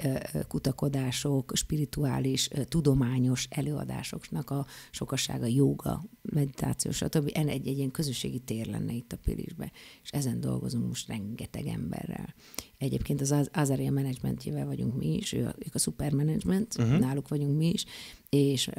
kutakodások, spirituális, tudományos előadásoknak a sokassága, joga, meditáció, stb. Egy, egy ilyen közösségi tér lenne itt a Pilisbe, és ezen dolgozunk most rengeteg emberrel. Egyébként az Azaria menedzsmentjével vagyunk mi is, ők a szupermenedzsment, uh-huh. Mhm. náluk vagyunk mi is, és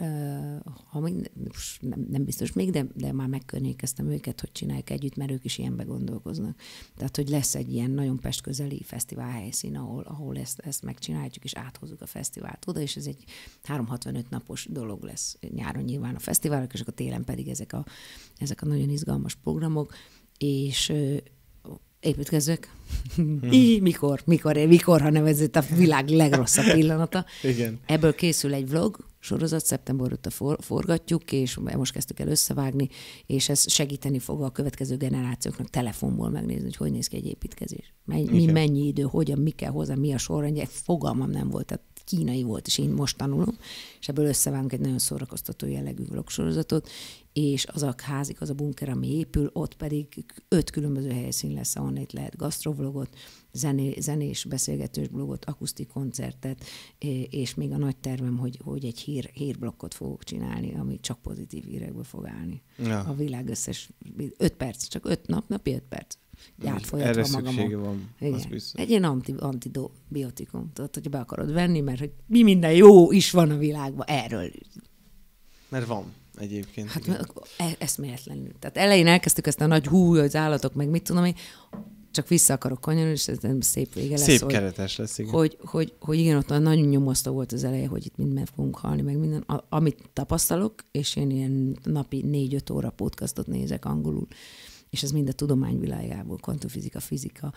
ha mind, nem, nem biztos még, de, de már megkörnyékeztem őket, hogy csinálják együtt, mert ők is ilyenbe gondolkoznak. Tehát, hogy lesz egy ilyen nagyon Pest közeli fesztivál helyszín, ahol, ahol ezt, ezt megcsináljuk, és áthozzuk a fesztivált oda, és ez egy 365 napos dolog lesz nyáron nyilván a fesztiválok, és akkor télen pedig ezek a, ezek a nagyon izgalmas programok, és építkezők. Hmm. Így, mikor, mikor, mikor, hanem ez itt a világ legrosszabb pillanata. Igen. Ebből készül egy vlog, sorozat, szeptember óta for, forgatjuk, és most kezdtük el összevágni, és ez segíteni fog a következő generációknak telefonból megnézni, hogy hogy néz ki egy építkezés. Mennyi, mi mennyi idő, hogyan, mi kell hozzá, mi a sorrendje, fogalmam nem volt, tehát kínai volt, és én most tanulom, és ebből összevágunk egy nagyon szórakoztató jellegű vlog. sorozatot, és az a házik, az a bunker, ami épül, ott pedig öt különböző helyszín lesz, ahonnan itt lehet gasztrovlogot, zené, zenés beszélgetős blogot, akusztik koncertet, és még a nagy tervem, hogy, hogy egy hír, hírblokkot fogok csinálni, ami csak pozitív hírekből fog állni. Ja. A világ összes, öt perc, csak öt nap, napi öt perc. Erre szüksége van, Igen. az biztos. Egy ilyen anti, antibiotikum, tehát hogy be akarod venni, mert hogy mi minden jó is van a világban, erről. Mert van egyébként. Hát igen. E- eszméletlenül. Tehát elején elkezdtük ezt a nagy hú, az állatok, meg mit tudom én, csak vissza akarok kanyarulni, és ez szép vége lesz. Szép hogy, keretes lesz, igen. Hogy, hogy, hogy igen, ott nagyon nyomasztó volt az eleje, hogy itt mind meg fogunk halni, meg minden. A, amit tapasztalok, és én ilyen napi négy-öt óra podcastot nézek angolul, és ez mind a tudomány világából, kvantumfizika, fizika,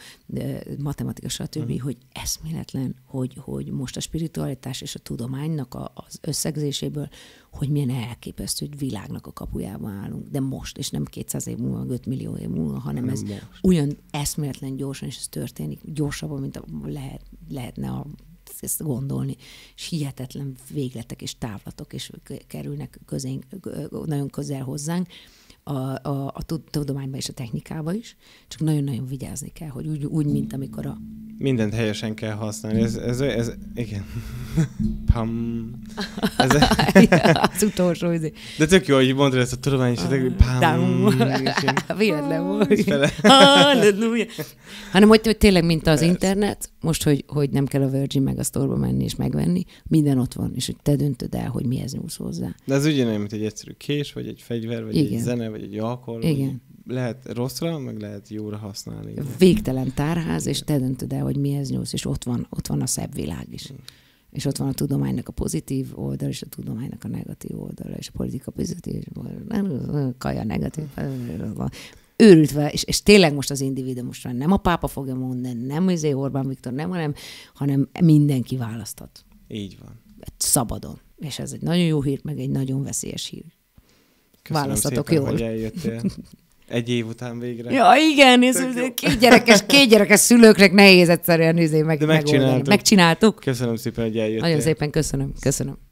matematika, stb., mm. hogy eszméletlen, hogy, hogy most a spiritualitás és a tudománynak a, az összegzéséből, hogy milyen elképesztő hogy világnak a kapujában állunk, de most, és nem 200 év múlva, 5 millió év múlva, hanem ez most. olyan eszméletlen gyorsan, és ez történik gyorsabban, mint a, lehet, lehetne a ezt gondolni, és hihetetlen végletek és távlatok is kerülnek közénk, nagyon közel hozzánk, a, a, a tudományba és a technikába is, csak nagyon-nagyon vigyázni kell, hogy úgy, úgy mint amikor a... Mindent helyesen kell használni. Ez, ez, ez igen. Pam. Ez... az utolsó izé. De tök jó, hogy mondod ezt a tudomány, és tök, pam. Véletlen volt. Hanem, hogy, hogy tényleg, mint az Persze. internet, most, hogy, hogy nem kell a Virgin meg a sztorba menni és megvenni, minden ott van, és hogy te döntöd el, hogy ez nyúlsz hozzá. De ez ugyanolyan, mint egy egyszerű kés, vagy egy fegyver, vagy igen. egy zene, vagy vagy egy alkohol. Igen. Lehet rosszra, meg lehet jóra használni. Végtelen tárház, és te döntöd el, hogy mihez nyúlsz, és ott van, ott van a szebb világ is. Igen. Hmm. És ott van a tudománynak a pozitív oldal, és a tudománynak a negatív oldala, és a politika pozitív nem kaja negatív. Őrültve, és, és tényleg most az individuumosra nem a pápa fogja mondani, nem az izé Orbán Viktor, nem, hanem, hanem mindenki választhat. Így van. Szabadon. És ez egy nagyon jó hír, meg egy nagyon veszélyes hír. Köszönöm választatok szépen, jól. Hogy eljöttél. Egy év után végre. Ja, igen, ez két gyerekes, két gyerekes szülőknek nehéz egyszerűen nézni meg, De megcsináltuk. megcsináltuk. Köszönöm szépen, hogy eljöttél. Nagyon szépen köszönöm, köszönöm.